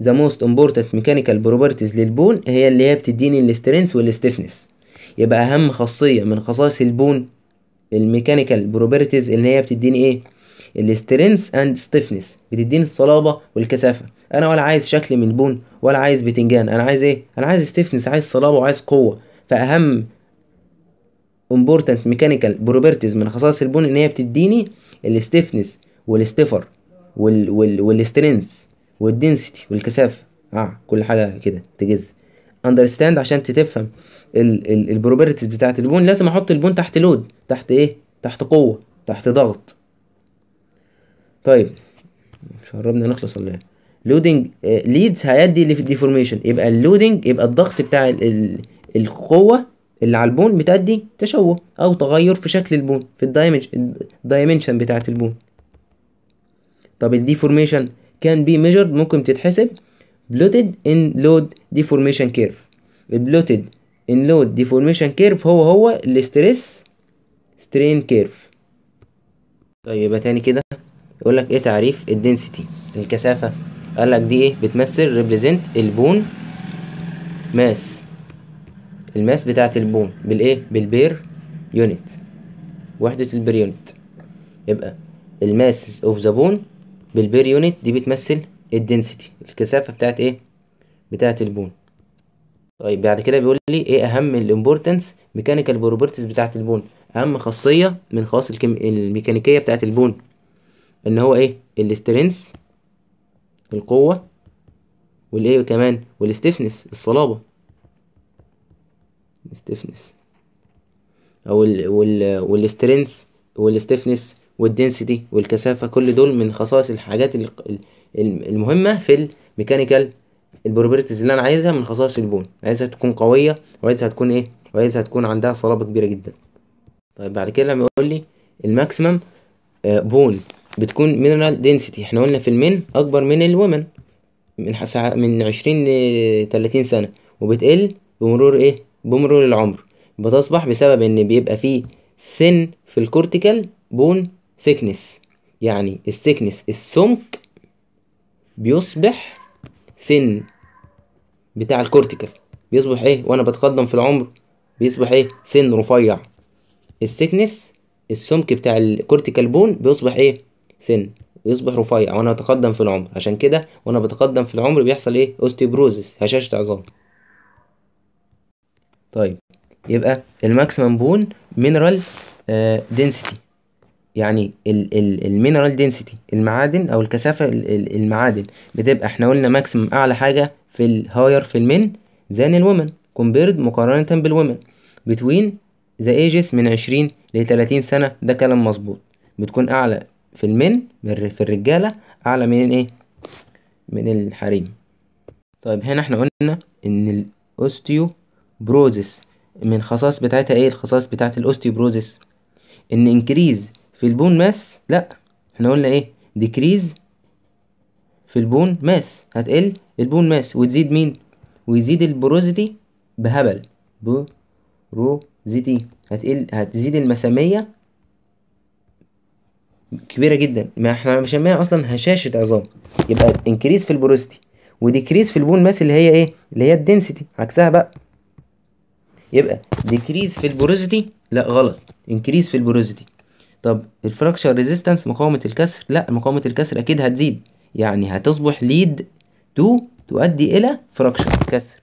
ذا موست امبورتنت ميكانيكال بروبرتيز للبون هي اللي هي بتديني الاسترينث والستيفنس يبقى اهم خاصيه من خصائص البون الميكانيكال بروبرتيز اللي هي بتديني ايه الاسترينث اند ستيفنس بتديني الصلابه والكثافه انا ولا عايز شكل من بون ولا عايز بتنجان انا عايز ايه انا عايز ستيفنس عايز صلابه وعايز قوه فاهم امبورتنت ميكانيكال بروبرتيز من خصائص البون ان هي بتديني الاستفنس والاستفر وال وال والسترينث والدنسيتي والكثافه اه كل حاجه كده تجز اندرستاند عشان تتفهم البروبرتيز بتاعه البون لازم احط البون تحت لود تحت ايه تحت قوه تحت ضغط طيب مش قربنا نخلص ولا ايه لودنج ليدز هيدي الديفورميشن يبقى اللودنج يبقى الضغط بتاع القوه اللي على البون بتأدي تشوه أو تغير في شكل البون في الدايمنشن بتاعة البون طب الديفورميشن كان بي ميجرد ممكن تتحسب بلوتد ان لود ديفورميشن كيرف البلوتد ان لود ديفورميشن كيرف هو هو الاستريس سترين كيرف طيب يبقى تاني كده يقول لك ايه تعريف الدنسيتي الكثافه قال لك دي ايه بتمثل ريبريزنت البون ماس الماس بتاعت البوم بالايه بالبير يونت وحدة البير يونت يبقى الماس اوف ذا بون بالبير يونت دي بتمثل الدنسيتي الكثافة بتاعت ايه بتاعت البون طيب بعد كده بيقول لي ايه اهم الامبورتنس ميكانيكال بروبرتيز بتاعت البون اهم خاصية من خاص الكم... الميكانيكية بتاعت البون ان هو ايه الاسترينس القوة والايه كمان والاستفنس الصلابة الستيفنس او ال وال والسترينث والستيفنس والدنسيتي والكثافه كل دول من خصائص الحاجات المهمه في الميكانيكال البروبرتيز اللي انا عايزها من خصائص البون عايزها تكون قويه وعايزها تكون ايه وعايزها تكون عندها صلابه كبيره جدا طيب بعد كده لما يقول لي الماكسيمم آه، بون بتكون مينرال دنسيتي احنا قلنا في المين اكبر من الومن من من 20 ل 30 سنه وبتقل بمرور ايه بمرور العمر بتصبح بسبب ان بيبقى فيه سن في الكورتيكال بون سيكنس يعني السيكنس السمك بيصبح سن بتاع الكورتيكال بيصبح ايه وانا بتقدم في العمر بيصبح ايه سن رفيع السيكنس السمك بتاع الكورتيكال بون بيصبح ايه سن بيصبح رفيع وانا بتقدم في العمر عشان كده وانا بتقدم في العمر بيحصل ايه اوستيوبروزيس هشاشه عظام طيب يبقى الماكسيمم بون مينرال آه، دنسيتي يعني المينرال دنسيتي المعادن او الكثافه المعادن بتبقى احنا قلنا ماكسيمم اعلى حاجه في الهاير في المن زان الومن كومبيرد مقارنه بالومن بتوين ذا ايجز من 20 ل 30 سنه ده كلام مظبوط بتكون اعلى في المن في الرجاله اعلى من ايه من الحريم طيب هنا احنا قلنا ان الاوستيو بروزس من خصائص بتاعتها ايه الخصائص بتاعت الاوستيوبروزس ان انكريز في البون ماس لا احنا قلنا ايه ديكريز في البون ماس هتقل البون ماس وتزيد مين ويزيد البروزيتي بهبل بروزيتي هتقل هتزيد المسامية كبيرة جدا ما احنا بنسميها اصلا هشاشة عظام يبقى انكريز في البروزيتي وديكريز في البون ماس اللي هي ايه اللي هي الدنسيتي عكسها بقى يبقى ديكريز في البوروزيتي لا غلط انكريز في البوروزيتي طب الفراكشر ريزيستنس مقاومه الكسر لا مقاومه الكسر اكيد هتزيد يعني هتصبح ليد تو تؤدي الى فراكشر كسر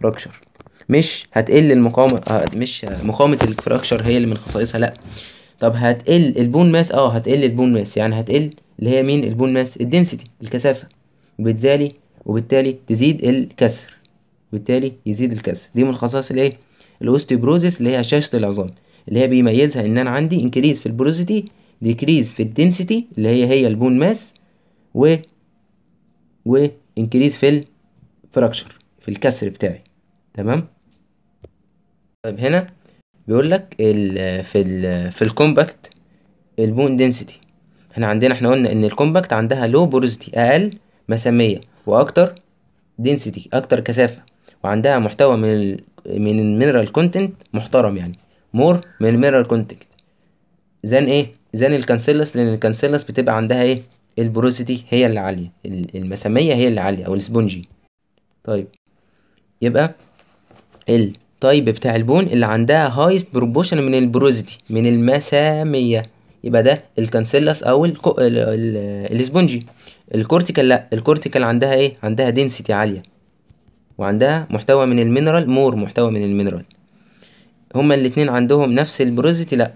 فراكشر مش هتقل المقاومه آه مش مقاومه الفراكشر هي اللي من خصائصها لا طب هتقل البون ماس اه هتقل البون ماس يعني هتقل اللي هي مين البون ماس الدنسيتي الكثافه وبالتالي وبالتالي تزيد الكسر وبالتالي يزيد الكسر دي من الخصائص الايه الاوستيوبروزيس اللي هي هشاشه العظام اللي هي بيميزها ان انا عندي انكريز في البروزيتي ديكريز في الدنسيتي اللي هي هي البون ماس و وانكريز في الفراكشر في الكسر بتاعي تمام طيب هنا بيقول لك ال في ال في الكومباكت البون دنسيتي احنا عندنا احنا قلنا ان الكومباكت عندها لو بروزيتي اقل مساميه واكتر دنسيتي اكتر كثافه وعندها محتوى من ال من المينرال كونتنت محترم يعني مور من المينرال كونتنت زان ايه زان الكانسيلس لان الكانسيلس بتبقى عندها ايه البروسيتي هي اللي عاليه المساميه هي اللي عاليه او السبونجي طيب يبقى التايب بتاع البون اللي عندها هايست بروبوشن من البروزيتي من المساميه يبقى ده الكانسيلس او الكو... ال... ال... الكورتيكال لا الكورتيكال عندها ايه عندها دنسيتي عاليه وعندها محتوى من المينرال مور محتوى من المينرال هما الاتنين عندهم نفس البروزيتي لا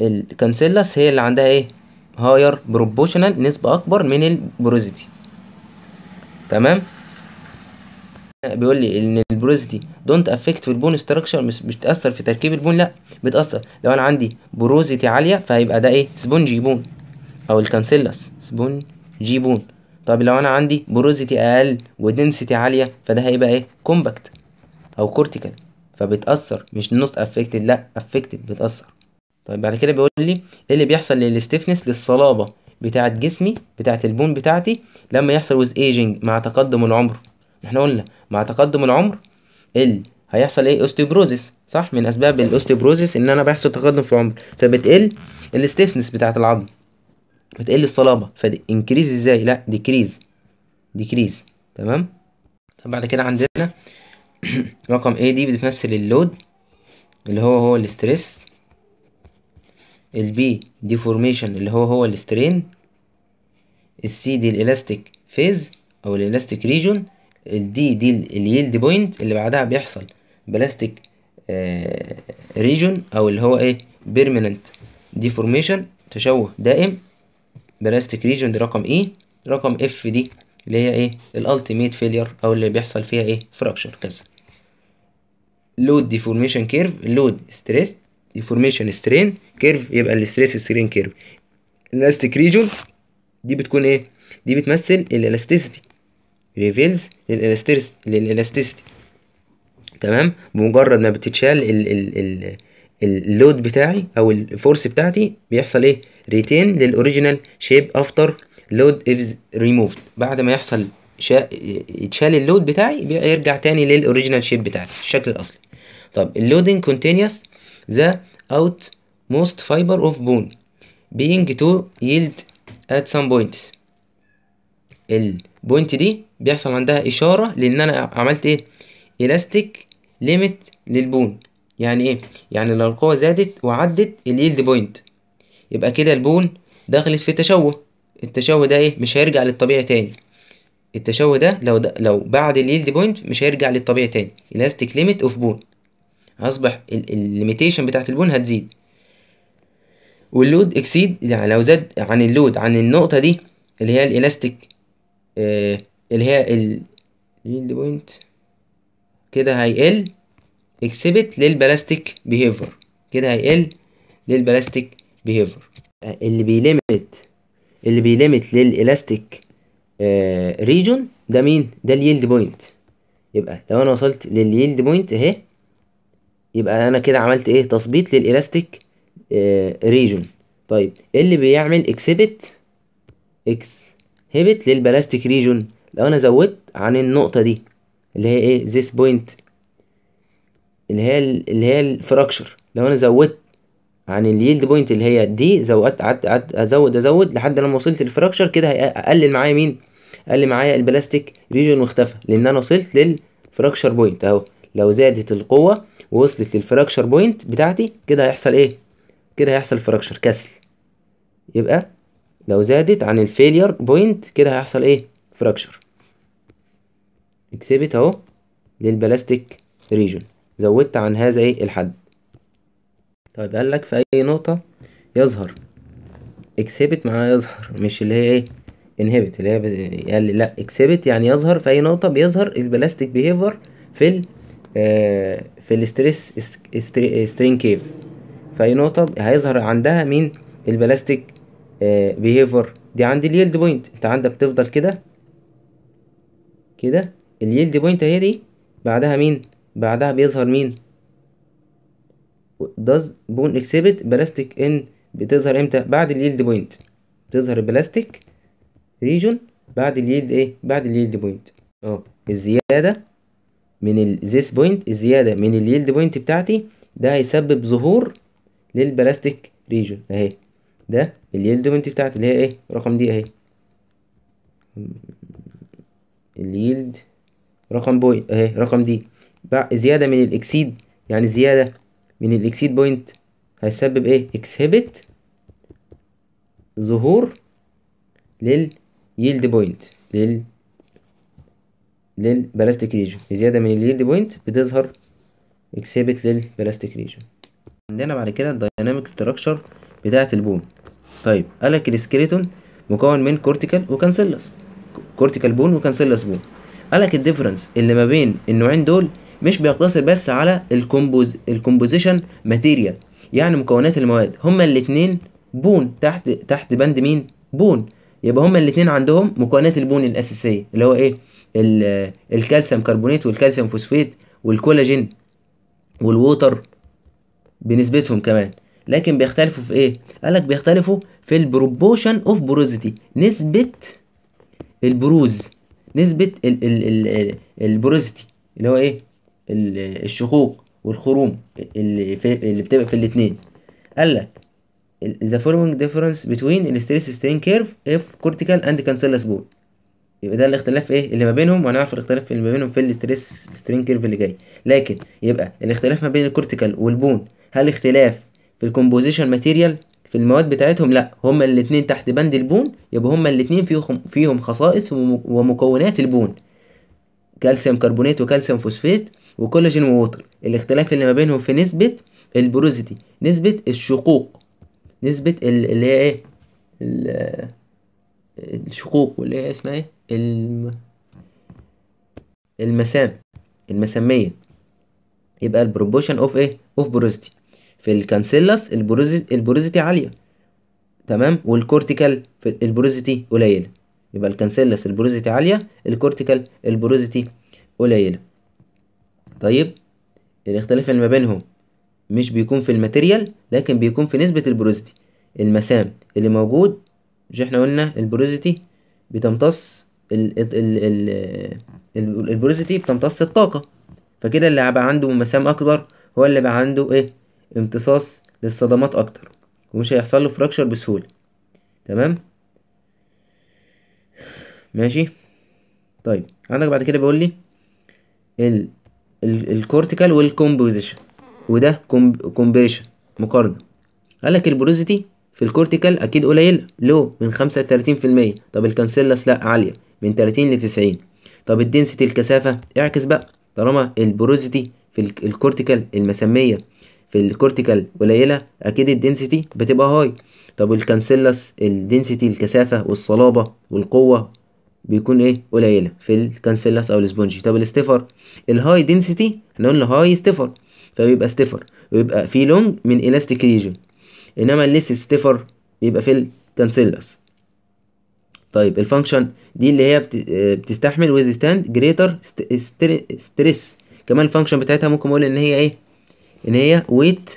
الكنسيلاس هي اللي عندها ايه هاير بروبوشنال نسبة اكبر من البروزيتي تمام بيقول لي ان البروزيتي دونت افكت في البون ستراكشر مش بتاثر في تركيب البون لا بتاثر لو انا عندي بروزيتي عاليه فهيبقى ده ايه سبونجي بون او الكنسيلاس سبونجي بون طب لو انا عندي بروزيتي اقل ودنسيتي عاليه فده هيبقى ايه كومباكت او كورتيكال فبتاثر مش نوت افكتد لا افكتد بتاثر طيب بعد كده بيقول لي ايه اللي بيحصل للستيفنس للصلابه بتاعه جسمي بتاعه البون بتاعتي لما يحصل ويز ايجنج مع تقدم العمر احنا قلنا مع تقدم العمر ال هيحصل ايه اوستيوبروزيس صح من اسباب الاوستيوبروزيس ان انا بيحصل تقدم في العمر فبتقل الستيفنس بتاعه العظم بتقل الصلابه فدي انكريز ازاي لا ديكريز ديكريز تمام طب بعد كده عندنا رقم A دي بتمثل اللود اللي هو هو الاستريس البي ديفورميشن اللي هو هو السترين السي دي الالاستيك فيز او الالاستيك ريجون الدي دي اليلد بوينت اللي بعدها بيحصل بلاستيك ريجون آه، او اللي هو ايه بيرمننت ديفورميشن تشوه دائم بلاستيك ريجن دي رقم ايه رقم اف دي اللي هي ايه الالتيميت فيلير او اللي بيحصل فيها ايه فراكشر كذا لود ديفورميشن كيرف لود ستريس ديفورميشن سترين كيرف يبقى الاستريس سترين كيرف الاستيك ريجون دي بتكون ايه دي بتمثل الالاستيسيتي ريفيلز للالاستيسيتي تمام بمجرد ما بتتشال ال ال ال اللود بتاعي او الفورس بتاعتي بيحصل ايه ريتين للاوريجينال شيب افتر لود از ريموفد بعد ما يحصل شا... يتشال اللود بتاعي بيرجع تاني للاوريجينال شيب بتاعتي الشكل الاصلي طب اللودنج كونتينوس ذا اوت موست فايبر اوف بون being to yield at some points البوينت دي بيحصل عندها اشاره لان انا عملت ايه elastic limit للبون يعني ايه يعني لو القوه زادت وعدت اليلد بوينت يبقى كده البون دخلت في تشوه التشوه ده ايه مش هيرجع للطبيعي تاني التشوه ده لو ده لو بعد اليلد بوينت مش هيرجع للطبيعي تاني الاستيك ليميت اوف بون اصبح الليميتيشن بتاعت البون هتزيد واللود اكسيد يعني لو زاد عن اللود عن النقطه دي اللي هي الالاستيك آه اللي هي ال اليلد بوينت كده هيقل اكسبت للبلاستيك بيهيفر كده هيقل للبلاستيك بيهيفر اللي بيليمت اللي بيليمت للالاستيك آه ريجون ده مين ده اليلد بوينت يبقى لو انا وصلت لليلد بوينت اهي يبقى انا كده عملت ايه تثبيط للالاستيك آه ريجون طيب اللي بيعمل اكسبت اكس هبت للبلاستيك ريجون لو انا زودت عن النقطه دي اللي هي ايه ذيس بوينت اللي هي اللي هي الفراكشر لو انا زودت عن اليلد بوينت اللي هي دي زودت قعدت قعدت ازود ازود لحد لما وصلت للفراكشر كده هيقلل معايا مين قلل معايا البلاستيك ريجن واختفى لان انا وصلت للفراكشر بوينت اهو لو زادت القوه ووصلت للفراكشر بوينت بتاعتي كده هيحصل ايه كده هيحصل فراكشر كسل يبقى لو زادت عن الفيلير بوينت كده هيحصل ايه فراكشر اكسبت اهو للبلاستيك ريجن زودت عن هذا ايه الحد طيب قال لك في اي نقطة يظهر اكسبت معناها يظهر مش اللي هي ايه انهبت اللي هي قال لا اكسبت يعني يظهر في اي نقطة بيظهر البلاستيك بيهيفر في ال آه، في الستريس سترين كيف في اي نقطة هيظهر عندها مين البلاستيك آه، بيهيفر دي عند اليلد بوينت انت عندك بتفضل كده كده اليلد بوينت اهي دي بعدها مين بعدها بيظهر مين does بون exhibit بلاستيك ان بتظهر امتى بعد اليلد بوينت بتظهر البلاستيك ريجون بعد اليلد ايه بعد اليلد بوينت اه الزياده من الزيس بوينت الزياده من اليلد بوينت بتاعتي ده هيسبب ظهور للبلاستيك ريجون اهي ده اليلد بوينت بتاعتي اللي هي ايه رقم دي اهي اليلد رقم بوينت اهي رقم دي زيادة من الاكسيد يعني زيادة من الاكسيد بوينت هيسبب ايه اكسهبت ظهور لليلد بوينت لل للبلاستيك ريجن زيادة من اليلد بوينت بتظهر اكسهبت للبلاستيك ريجن عندنا بعد كده الدايناميك ستراكشر بتاعة البون طيب قالك السكيلتون مكون من كورتيكال وكانسيلس كورتيكال بون وكانسيلس بون قالك الديفرنس اللي ما بين النوعين دول مش بيقتصر بس على الكومبوز الكومبوزيشن ماتيريال يعني مكونات المواد هما الاتنين بون تحت تحت بند مين بون يبقى هما الاتنين عندهم مكونات البون الاساسيه اللي هو ايه الكالسيوم كربونات والكالسيوم فوسفات والكولاجين والووتر بنسبتهم كمان لكن بيختلفوا في ايه قالك بيختلفوا في البروبوشن اوف بروزيتي نسبه البروز نسبه ال ال البروزيتي اللي هو ايه الشقوق والخروم اللي في اللي بتبقى في الاثنين قال لك ذا فولوينج ديفرنس بتوين الستريس ستين كيرف اف كورتيكال اند كانسلس بون يبقى ده الاختلاف ايه اللي ما بينهم وهنعرف الاختلاف اللي ما بينهم في الستريس سترين كيرف اللي جاي لكن يبقى الاختلاف ما بين الكورتيكال والبون هل اختلاف في الكومبوزيشن ماتيريال في المواد بتاعتهم لا هما الاثنين تحت بند البون يبقى هما الاثنين فيهم فيهم خصائص ومكونات البون كالسيوم كربونات وكالسيوم فوسفيت وكولاجين ووتر الاختلاف اللي ما بينهم في نسبة البروزيتي نسبة الشقوق نسبة اللي هي ايه الشقوق واللي هي اسمها ايه الم... المسام المسامية يبقى البروبوشن اوف ايه اوف بروزيتي في الكانسيلاس البروزيتي البروزيتي عالية تمام والكورتيكال في البروزيتي قليلة يبقى الكانسيلاس البروزيتي عالية الكورتيكال البروزيتي قليلة طيب الاختلاف اللي ما بينهم مش بيكون في الماتيريال لكن بيكون في نسبة البروزيتي المسام اللي موجود مش احنا قلنا البروزيتي بتمتص ال ال ال ال البروزيتي بتمتص الطاقة فكده اللي بقى عنده مسام أكبر هو اللي بقى عنده ايه امتصاص للصدمات أكتر ومش هيحصل له فراكشر بسهولة تمام ماشي طيب عندك بعد كده بيقول لي ال الكورتيكال والكومبوزيشن وده كومبريشن مقارنة قال لك البروزيتي في الكورتيكال أكيد قليلة لو من خمسة لتلاتين في المية طب الكانسيلس لأ عالية من تلاتين لتسعين طب الدنسيتي الكثافة اعكس بقى طالما البروزيتي في الكورتيكال المسمية في الكورتيكال قليلة أكيد الدنسيتي بتبقى هاي طب الكانسيلس الدنسيتي الكثافة والصلابة والقوة بيكون ايه قليله في الكانسيلاس او الاسبونجي طب الاستيفر الهاي دنسيتي احنا قلنا هاي استيفر فبيبقى استيفر بيبقى في لونج من الاستيك ريجن انما الليس استيفر بيبقى في الكانسيلاس طيب الفانكشن دي اللي هي بتستحمل ويزستاند جريتر ستريس كمان الفانكشن بتاعتها ممكن اقول ان هي ايه ان هي ويت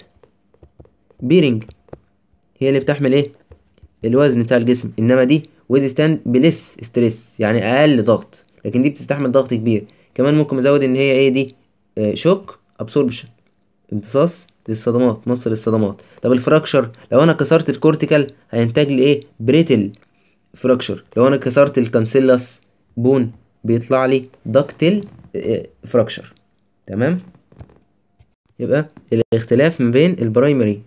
بيرنج هي اللي بتحمل ايه الوزن بتاع الجسم انما دي ويزستاند بليس ستريس يعني اقل ضغط لكن دي بتستحمل ضغط كبير كمان ممكن ازود ان هي ايه دي شوك آه، ابسوربشن امتصاص للصدمات مصر للصدمات طب الفراكشر لو انا كسرت الكورتيكال هينتج لي ايه بريتل فراكشر لو انا كسرت الكانسيلاس بون بيطلع لي داكتيل آه، فراكشر تمام يبقى الاختلاف ما بين البرايمري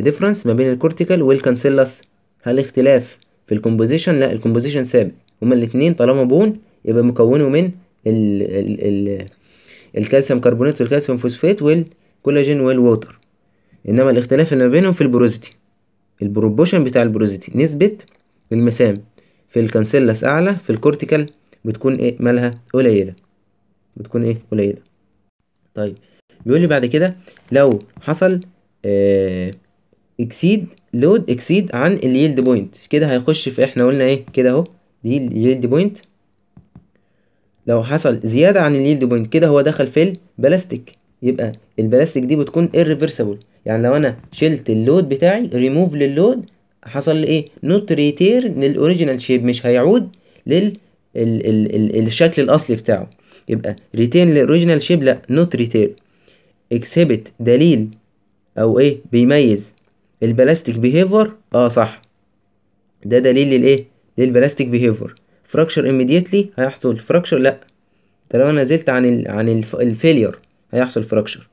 ديفرنس آه، ما بين الكورتيكال والكانسيلاس هل اختلاف في الكومبوزيشن لا الكومبوزيشن ثابت هما الاتنين طالما بون يبقى مكونه من ال ال ال الكالسيوم كربونات والكالسيوم فوسفات والكولاجين والووتر انما الاختلاف اللي ما بينهم في البروزيتي البروبوشن بتاع البروزيتي نسبة المسام في الكانسيلاس اعلى في الكورتيكال بتكون ايه مالها قليلة بتكون ايه قليلة طيب بيقول لي بعد كده لو حصل آه اكسيد لود اكسيد عن اليلد بوينت كده هيخش في احنا قلنا ايه كده اهو دي اليلد بوينت لو حصل زيادة عن اليلد بوينت كده هو دخل في البلاستيك يبقى البلاستيك دي بتكون irreversible يعني لو انا شلت اللود بتاعي ريموف للود حصل ايه نوت ريتير للاوريجينال شيب مش هيعود لل ال ال ال الشكل الاصلي بتاعه يبقى ريتين للاوريجينال شيب لا نوت ريتير اكسبت دليل او ايه بيميز البلاستيك بيهيفر اه صح ده دليل للايه للبلاستيك بيهيفر فراكشر immediately هيحصل فراكشر لا ده لو انا نزلت عن الـ عن الفيلير هيحصل فراكشر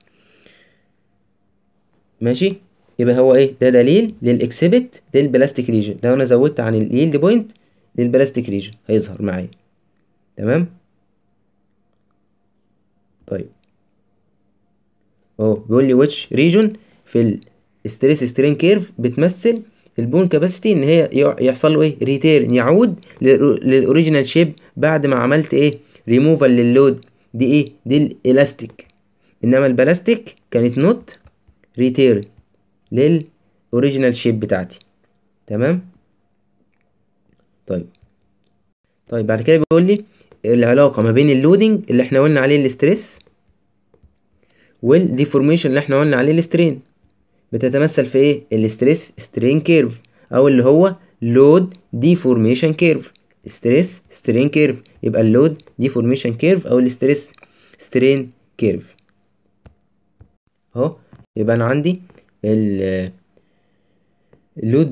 ماشي يبقى هو ايه ده دليل للاكسبت للبلاستيك ريجن لو انا زودت عن اليلد بوينت للبلاستيك ريجن هيظهر معايا تمام طيب اهو بيقول لي ويتش ريجن في ال ستريس سترين كيرف بتمثل البون كاباسيتي ان هي يحصل له ايه ريتيرن يعود للاوريجينال شيب بعد ما عملت ايه ريموفال لللود دي ايه دي الالاستيك انما البلاستيك كانت نوت ريتيرن للاوريجينال شيب بتاعتي تمام طيب طيب بعد كده بيقول لي العلاقه ما بين اللودنج اللي احنا قلنا عليه الاستريس والديفورميشن اللي احنا قلنا عليه الاسترين بتتمثل في ايه الاستريس سترين كيرف او اللي هو لود فورميشن كيرف ستريس سترين كيرف يبقى اللود فورميشن كيرف او الاستريس سترين كيرف اهو يبقى انا عندي اللود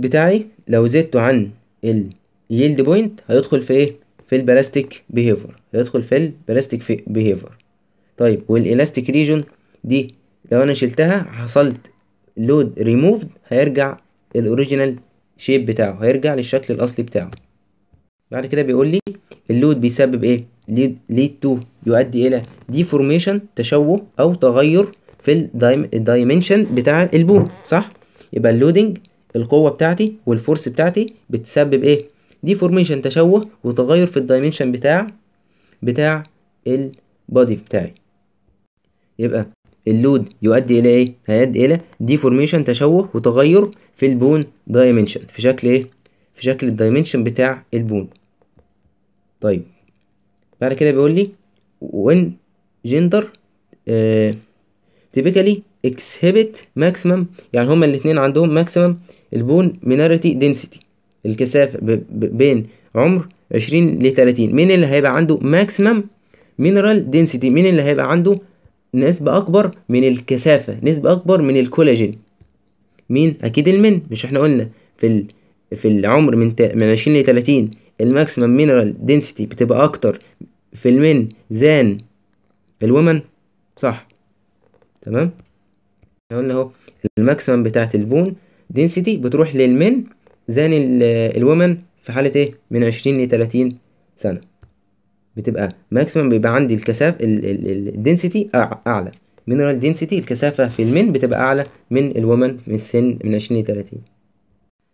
بتاعي لو زدته عن اليلد بوينت هيدخل في ايه في البلاستيك بيهيفر هيدخل في البلاستيك بيهيفر طيب والالاستيك ريجون دي لو انا شلتها حصلت load removed هيرجع الاوريجينال شيب بتاعه هيرجع للشكل الاصلي بتاعه بعد كده بيقول لي اللود بيسبب ايه ليد تو يؤدي الى ديفورميشن تشوه او تغير في الدايمنشن بتاع البوم صح يبقى اللودنج القوه بتاعتي والفورس بتاعتي بتسبب ايه ديفورميشن تشوه وتغير في الدايمنشن بتاع بتاع البادي بتاعي يبقى اللود يؤدي الى ايه هيؤدي الى ديفورميشن تشوه وتغير في البون دايمنشن في شكل ايه في شكل الدايمنشن بتاع البون طيب بعد كده بيقول لي وين جندر تيبيكالي اكسهبت ماكسيمم يعني هما الاتنين عندهم ماكسيمم البون مينارتي دنسيتي الكثافة بين عمر 20 ل 30 مين اللي هيبقى عنده ماكسيمم مينرال دنسيتي مين اللي هيبقى عنده نسبة أكبر من الكثافة نسبة أكبر من الكولاجين مين أكيد المن مش إحنا قلنا في ال... في العمر من ت... من عشرين لتلاتين الماكسيمم مينرال دنسيتي بتبقى أكتر في المن زان الومن صح تمام احنا قلنا اهو الماكسيمم بتاعت البون دنسيتي بتروح للمن زان الومن في حالة ايه من عشرين لتلاتين سنة بتبقى ماكسيمم بيبقى عندي الكثافه الدنسيتي اعلى مينرال دنسيتي الكثافه في المن بتبقى اعلى من الومن من السن من 20 ل 30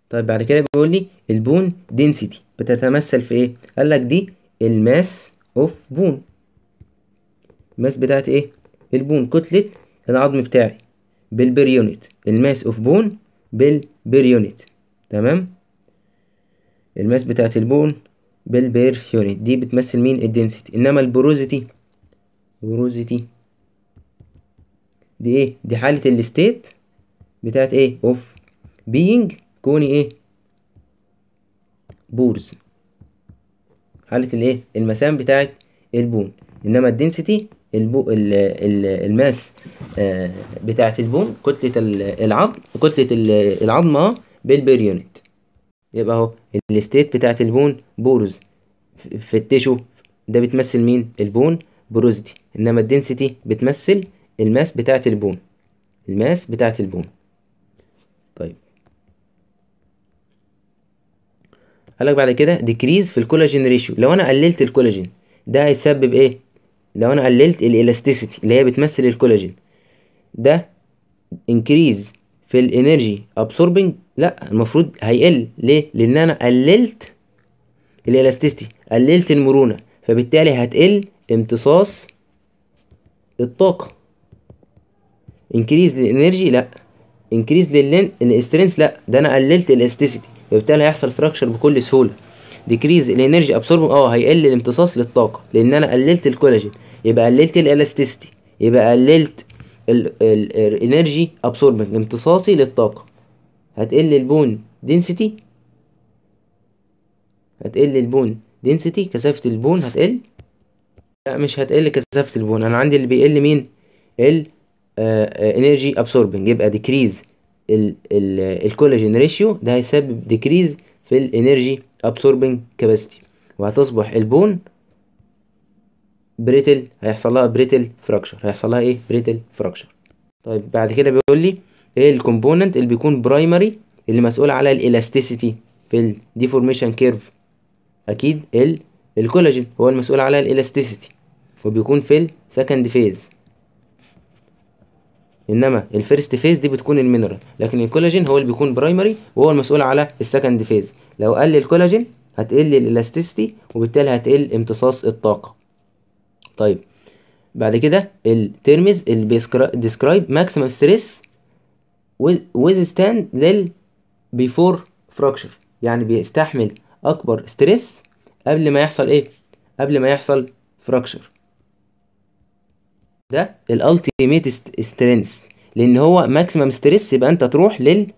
طيب بعد كده بيقول لي البون دنسيتي بتتمثل في ايه قال لك دي الماس اوف بون الماس بتاعت ايه البون كتله العظم بتاعي بالبير يونت الماس اوف بون بالبير يونت تمام الماس بتاعت البون بالبير يونت دي بتمثل مين الدنسيتي انما البروزيتي بروزيتي دي ايه دي حالة الستيت بتاعت ايه اوف بينج كوني ايه بورز حالة الايه المسام بتاعت البون انما الدنسيتي البو ال ال الماس آه، بتاعت البون كتلة العظم كتلة العظمة بالبير يونت يبقى اهو الستيت بتاعت البون بورز في التيشو ده بتمثل مين البون بروزتي انما الدنسيتي بتمثل الماس بتاعت البون الماس بتاعت البون طيب قالك بعد كده ديكريز في الكولاجين ريشيو لو انا قللت الكولاجين ده هيسبب ايه لو انا قللت الالاستيسيتي اللي هي بتمثل الكولاجين ده انكريز في الانرجي ابسوربنج لا المفروض هيقل ليه لان انا قللت الالاستيستي قللت المرونه فبالتالي هتقل امتصاص الطاقه انكريز للانرجي لا انكريز للسترينث لا ده انا قللت الاستيسيتي فبالتالي هيحصل فراكشر بكل سهوله ديكريز الانرجي ابسورب اه هيقل الامتصاص للطاقه لان انا قللت الكولاجين يبقى قللت الالاستيستي يبقى قللت الانرجي ابسوربنج امتصاصي للطاقه هتقل البون density هتقل البون density كثافة البون هتقل لا مش هتقل كثافة البون انا عندي اللي بيقل مين ال آه، آه، energy absorbing يبقى decrease الكولاجين ريشيو ده هيسبب decrease في الانرجي absorbing capacity وهتصبح البون بريتل هيحصل لها بريتل فراكشر هيحصل لها ايه بريتل فراكشر طيب بعد كده بيقول لي ايه الكومبوننت اللي بيكون برايمري اللي مسؤول على الالاستيسيتي في الديفورميشن كيرف اكيد ال الكولاجين هو المسؤول على الالاستيسيتي فبيكون في السكند فيز انما الفيرست فيز دي بتكون المينرال لكن الكولاجين هو اللي بيكون برايمري وهو المسؤول على السكند فيز لو قل الكولاجين هتقل الالاستيسيتي وبالتالي هتقل امتصاص الطاقه طيب بعد كده الترمز اللي بيسكرايب ماكسيمم ستريس ويز ستاند لل بيفور فراكشر يعني بيستحمل اكبر ستريس قبل ما يحصل ايه قبل ما يحصل فراكشر ده الالتيميت سترينث لان هو ماكسيمم ستريس يبقى انت تروح لل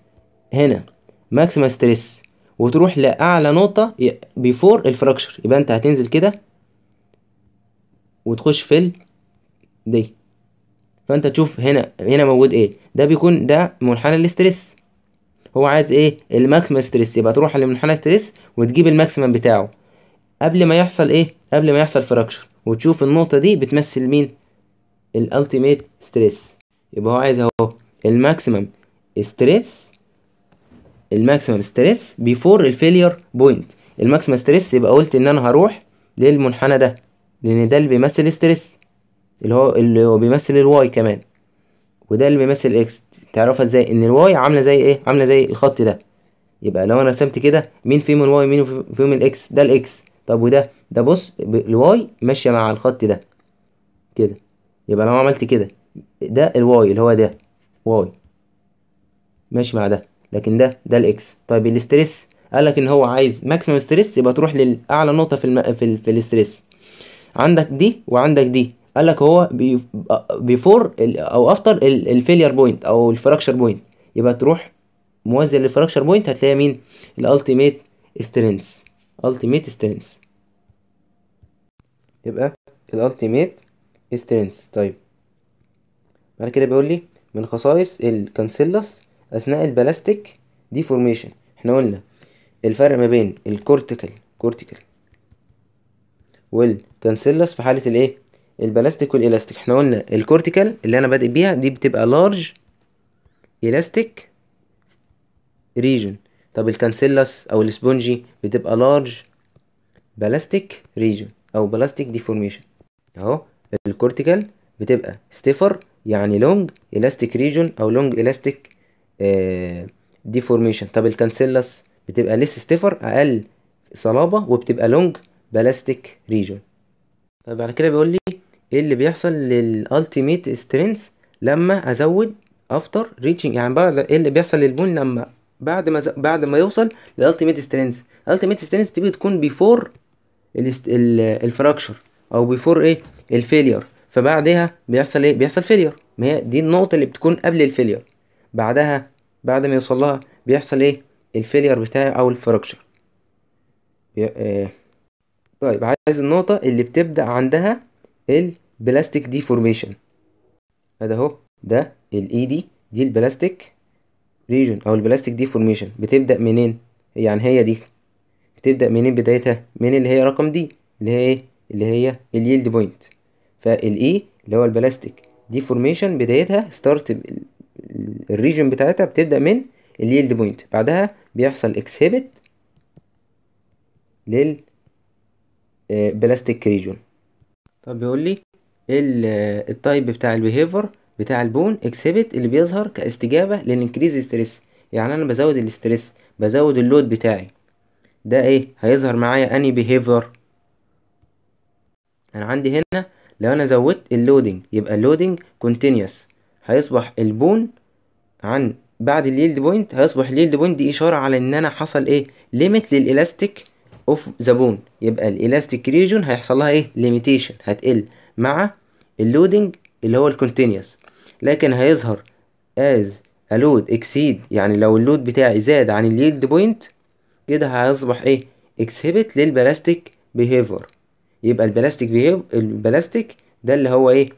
هنا ماكسيمم ستريس وتروح لاعلى نقطه بيفور الفراكشر يبقى انت هتنزل كده وتخش في ال دي فانت تشوف هنا هنا موجود ايه ده بيكون ده منحنى الاستريس هو عايز ايه الماكسيمم ستريس يبقى تروح لمنحنى ستريس وتجيب الماكسيمم بتاعه قبل ما يحصل ايه قبل ما يحصل فراكشر وتشوف النقطه دي بتمثل مين الالتيميت ستريس يبقى هو عايز اهو الماكسيمم ستريس الماكسيمم ستريس بيفور الفيلير بوينت الماكسيمم ستريس يبقى قلت ان انا هروح للمنحنى ده لان ده اللي بيمثل ستريس اللي هو اللي هو بيمثل الواي كمان وده اللي بيمثل الاكس تعرفها ازاي ان الواي عامله زي ايه عامله زي الخط ده يبقى لو انا رسمت كده مين فيهم الواي مين فيهم الاكس ده الاكس طب وده ده بص الواي ماشيه مع الخط ده كده يبقى لو عملت كده ده الواي اللي هو ده واي ماشي مع ده لكن ده ده الاكس طيب الاستريس قال لك ان هو عايز ماكسيمم ستريس يبقى تروح للاعلى نقطه في الم... في, ال... في الاستريس عندك دي وعندك دي قال لك هو بيفور او افتر الفيلير بوينت او الفراكشر بوينت يبقى تروح موازي للفراكشر بوينت هتلاقي مين الالتيميت سترينث التيميت سترينث يبقى الالتيميت سترينث طيب بعد كده بيقول لي من خصائص الكانسيلس اثناء البلاستيك ديفورميشن احنا قلنا الفرق ما بين الكورتيكال كورتيكال والكانسيلس في حاله الايه البلاستيك والالاستيك احنا قلنا الكورتيكال اللي انا بادئ بيها دي بتبقى لارج الاستيك ريجن طب الكانسيلاس او الاسبونجي بتبقى لارج بلاستيك ريجن او بلاستيك ديفورميشن اهو الكورتيكال بتبقى ستيفر يعني لونج الاستيك ريجن او لونج الاستيك ديفورميشن طب الكانسيلاس بتبقى لسه ستيفر اقل صلابه وبتبقى لونج بلاستيك ريجن طيب بعد يعني كده بيقول لي ايه اللي بيحصل للالتيميت سترينث لما ازود افتر ريتشنج يعني بعد ايه اللي بيحصل للبون لما بعد ما بعد ما يوصل للالتيميت سترينث الالتيميت سترينث تبقى تكون بيفور الفراكشر او بيفور ايه الفيلير فبعدها بيحصل ايه بيحصل فيلير ما هي دي النقطه اللي بتكون قبل الفيلير بعدها بعد ما يوصل لها بيحصل ايه الفيلير بتاعي او الفراكشر آه، طيب عايز النقطه اللي بتبدا عندها البلاستيك ديفورميشن ادي اهو ده الاي e دي دي البلاستيك ريجن او البلاستيك ديفورميشن بتبدا منين يعني هي دي بتبدا منين بدايتها من اللي هي رقم دي اللي هي ايه اللي هي اليلد بوينت فالاي اللي هو البلاستيك ديفورميشن بدايتها ستارت الريجن بتاعتها بتبدا من اليلد بوينت بعدها بيحصل اكسهبت لل بلاستيك آه، ريجون طب بيقول لي التايب بتاع البيهيفر بتاع البون اكسبت اللي بيظهر كاستجابه للانكريز ستريس يعني انا بزود الاستريس بزود اللود بتاعي ده ايه هيظهر معايا اني بيهيفر انا عندي هنا لو انا زودت اللودنج يبقى اللودنج كونتينيوس هيصبح البون عن بعد اليلد بوينت هيصبح اليلد بوينت دي اشاره على ان انا حصل ايه ليميت للالاستيك اوف ذا بون يبقى الالاستيك ريجون هيحصل لها ايه ليميتيشن هتقل مع اللودنج اللي هو الكونتينيوس لكن هيظهر از الود اكسيد يعني لو اللود بتاعي زاد عن اليلد بوينت كده هيصبح ايه اكسبت للبلاستيك بيهيفر يبقى البلاستيك بيهيف البلاستيك ده اللي هو ايه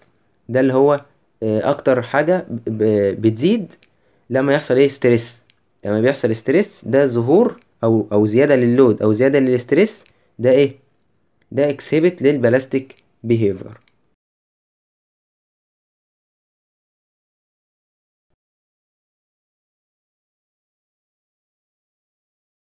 ده اللي هو آه، اكتر حاجة بتزيد لما يحصل ايه ستريس لما بيحصل ستريس ده ظهور او او زياده لللود او زياده للاسترس ده ايه ده اكسبت للبلاستيك بيهيفير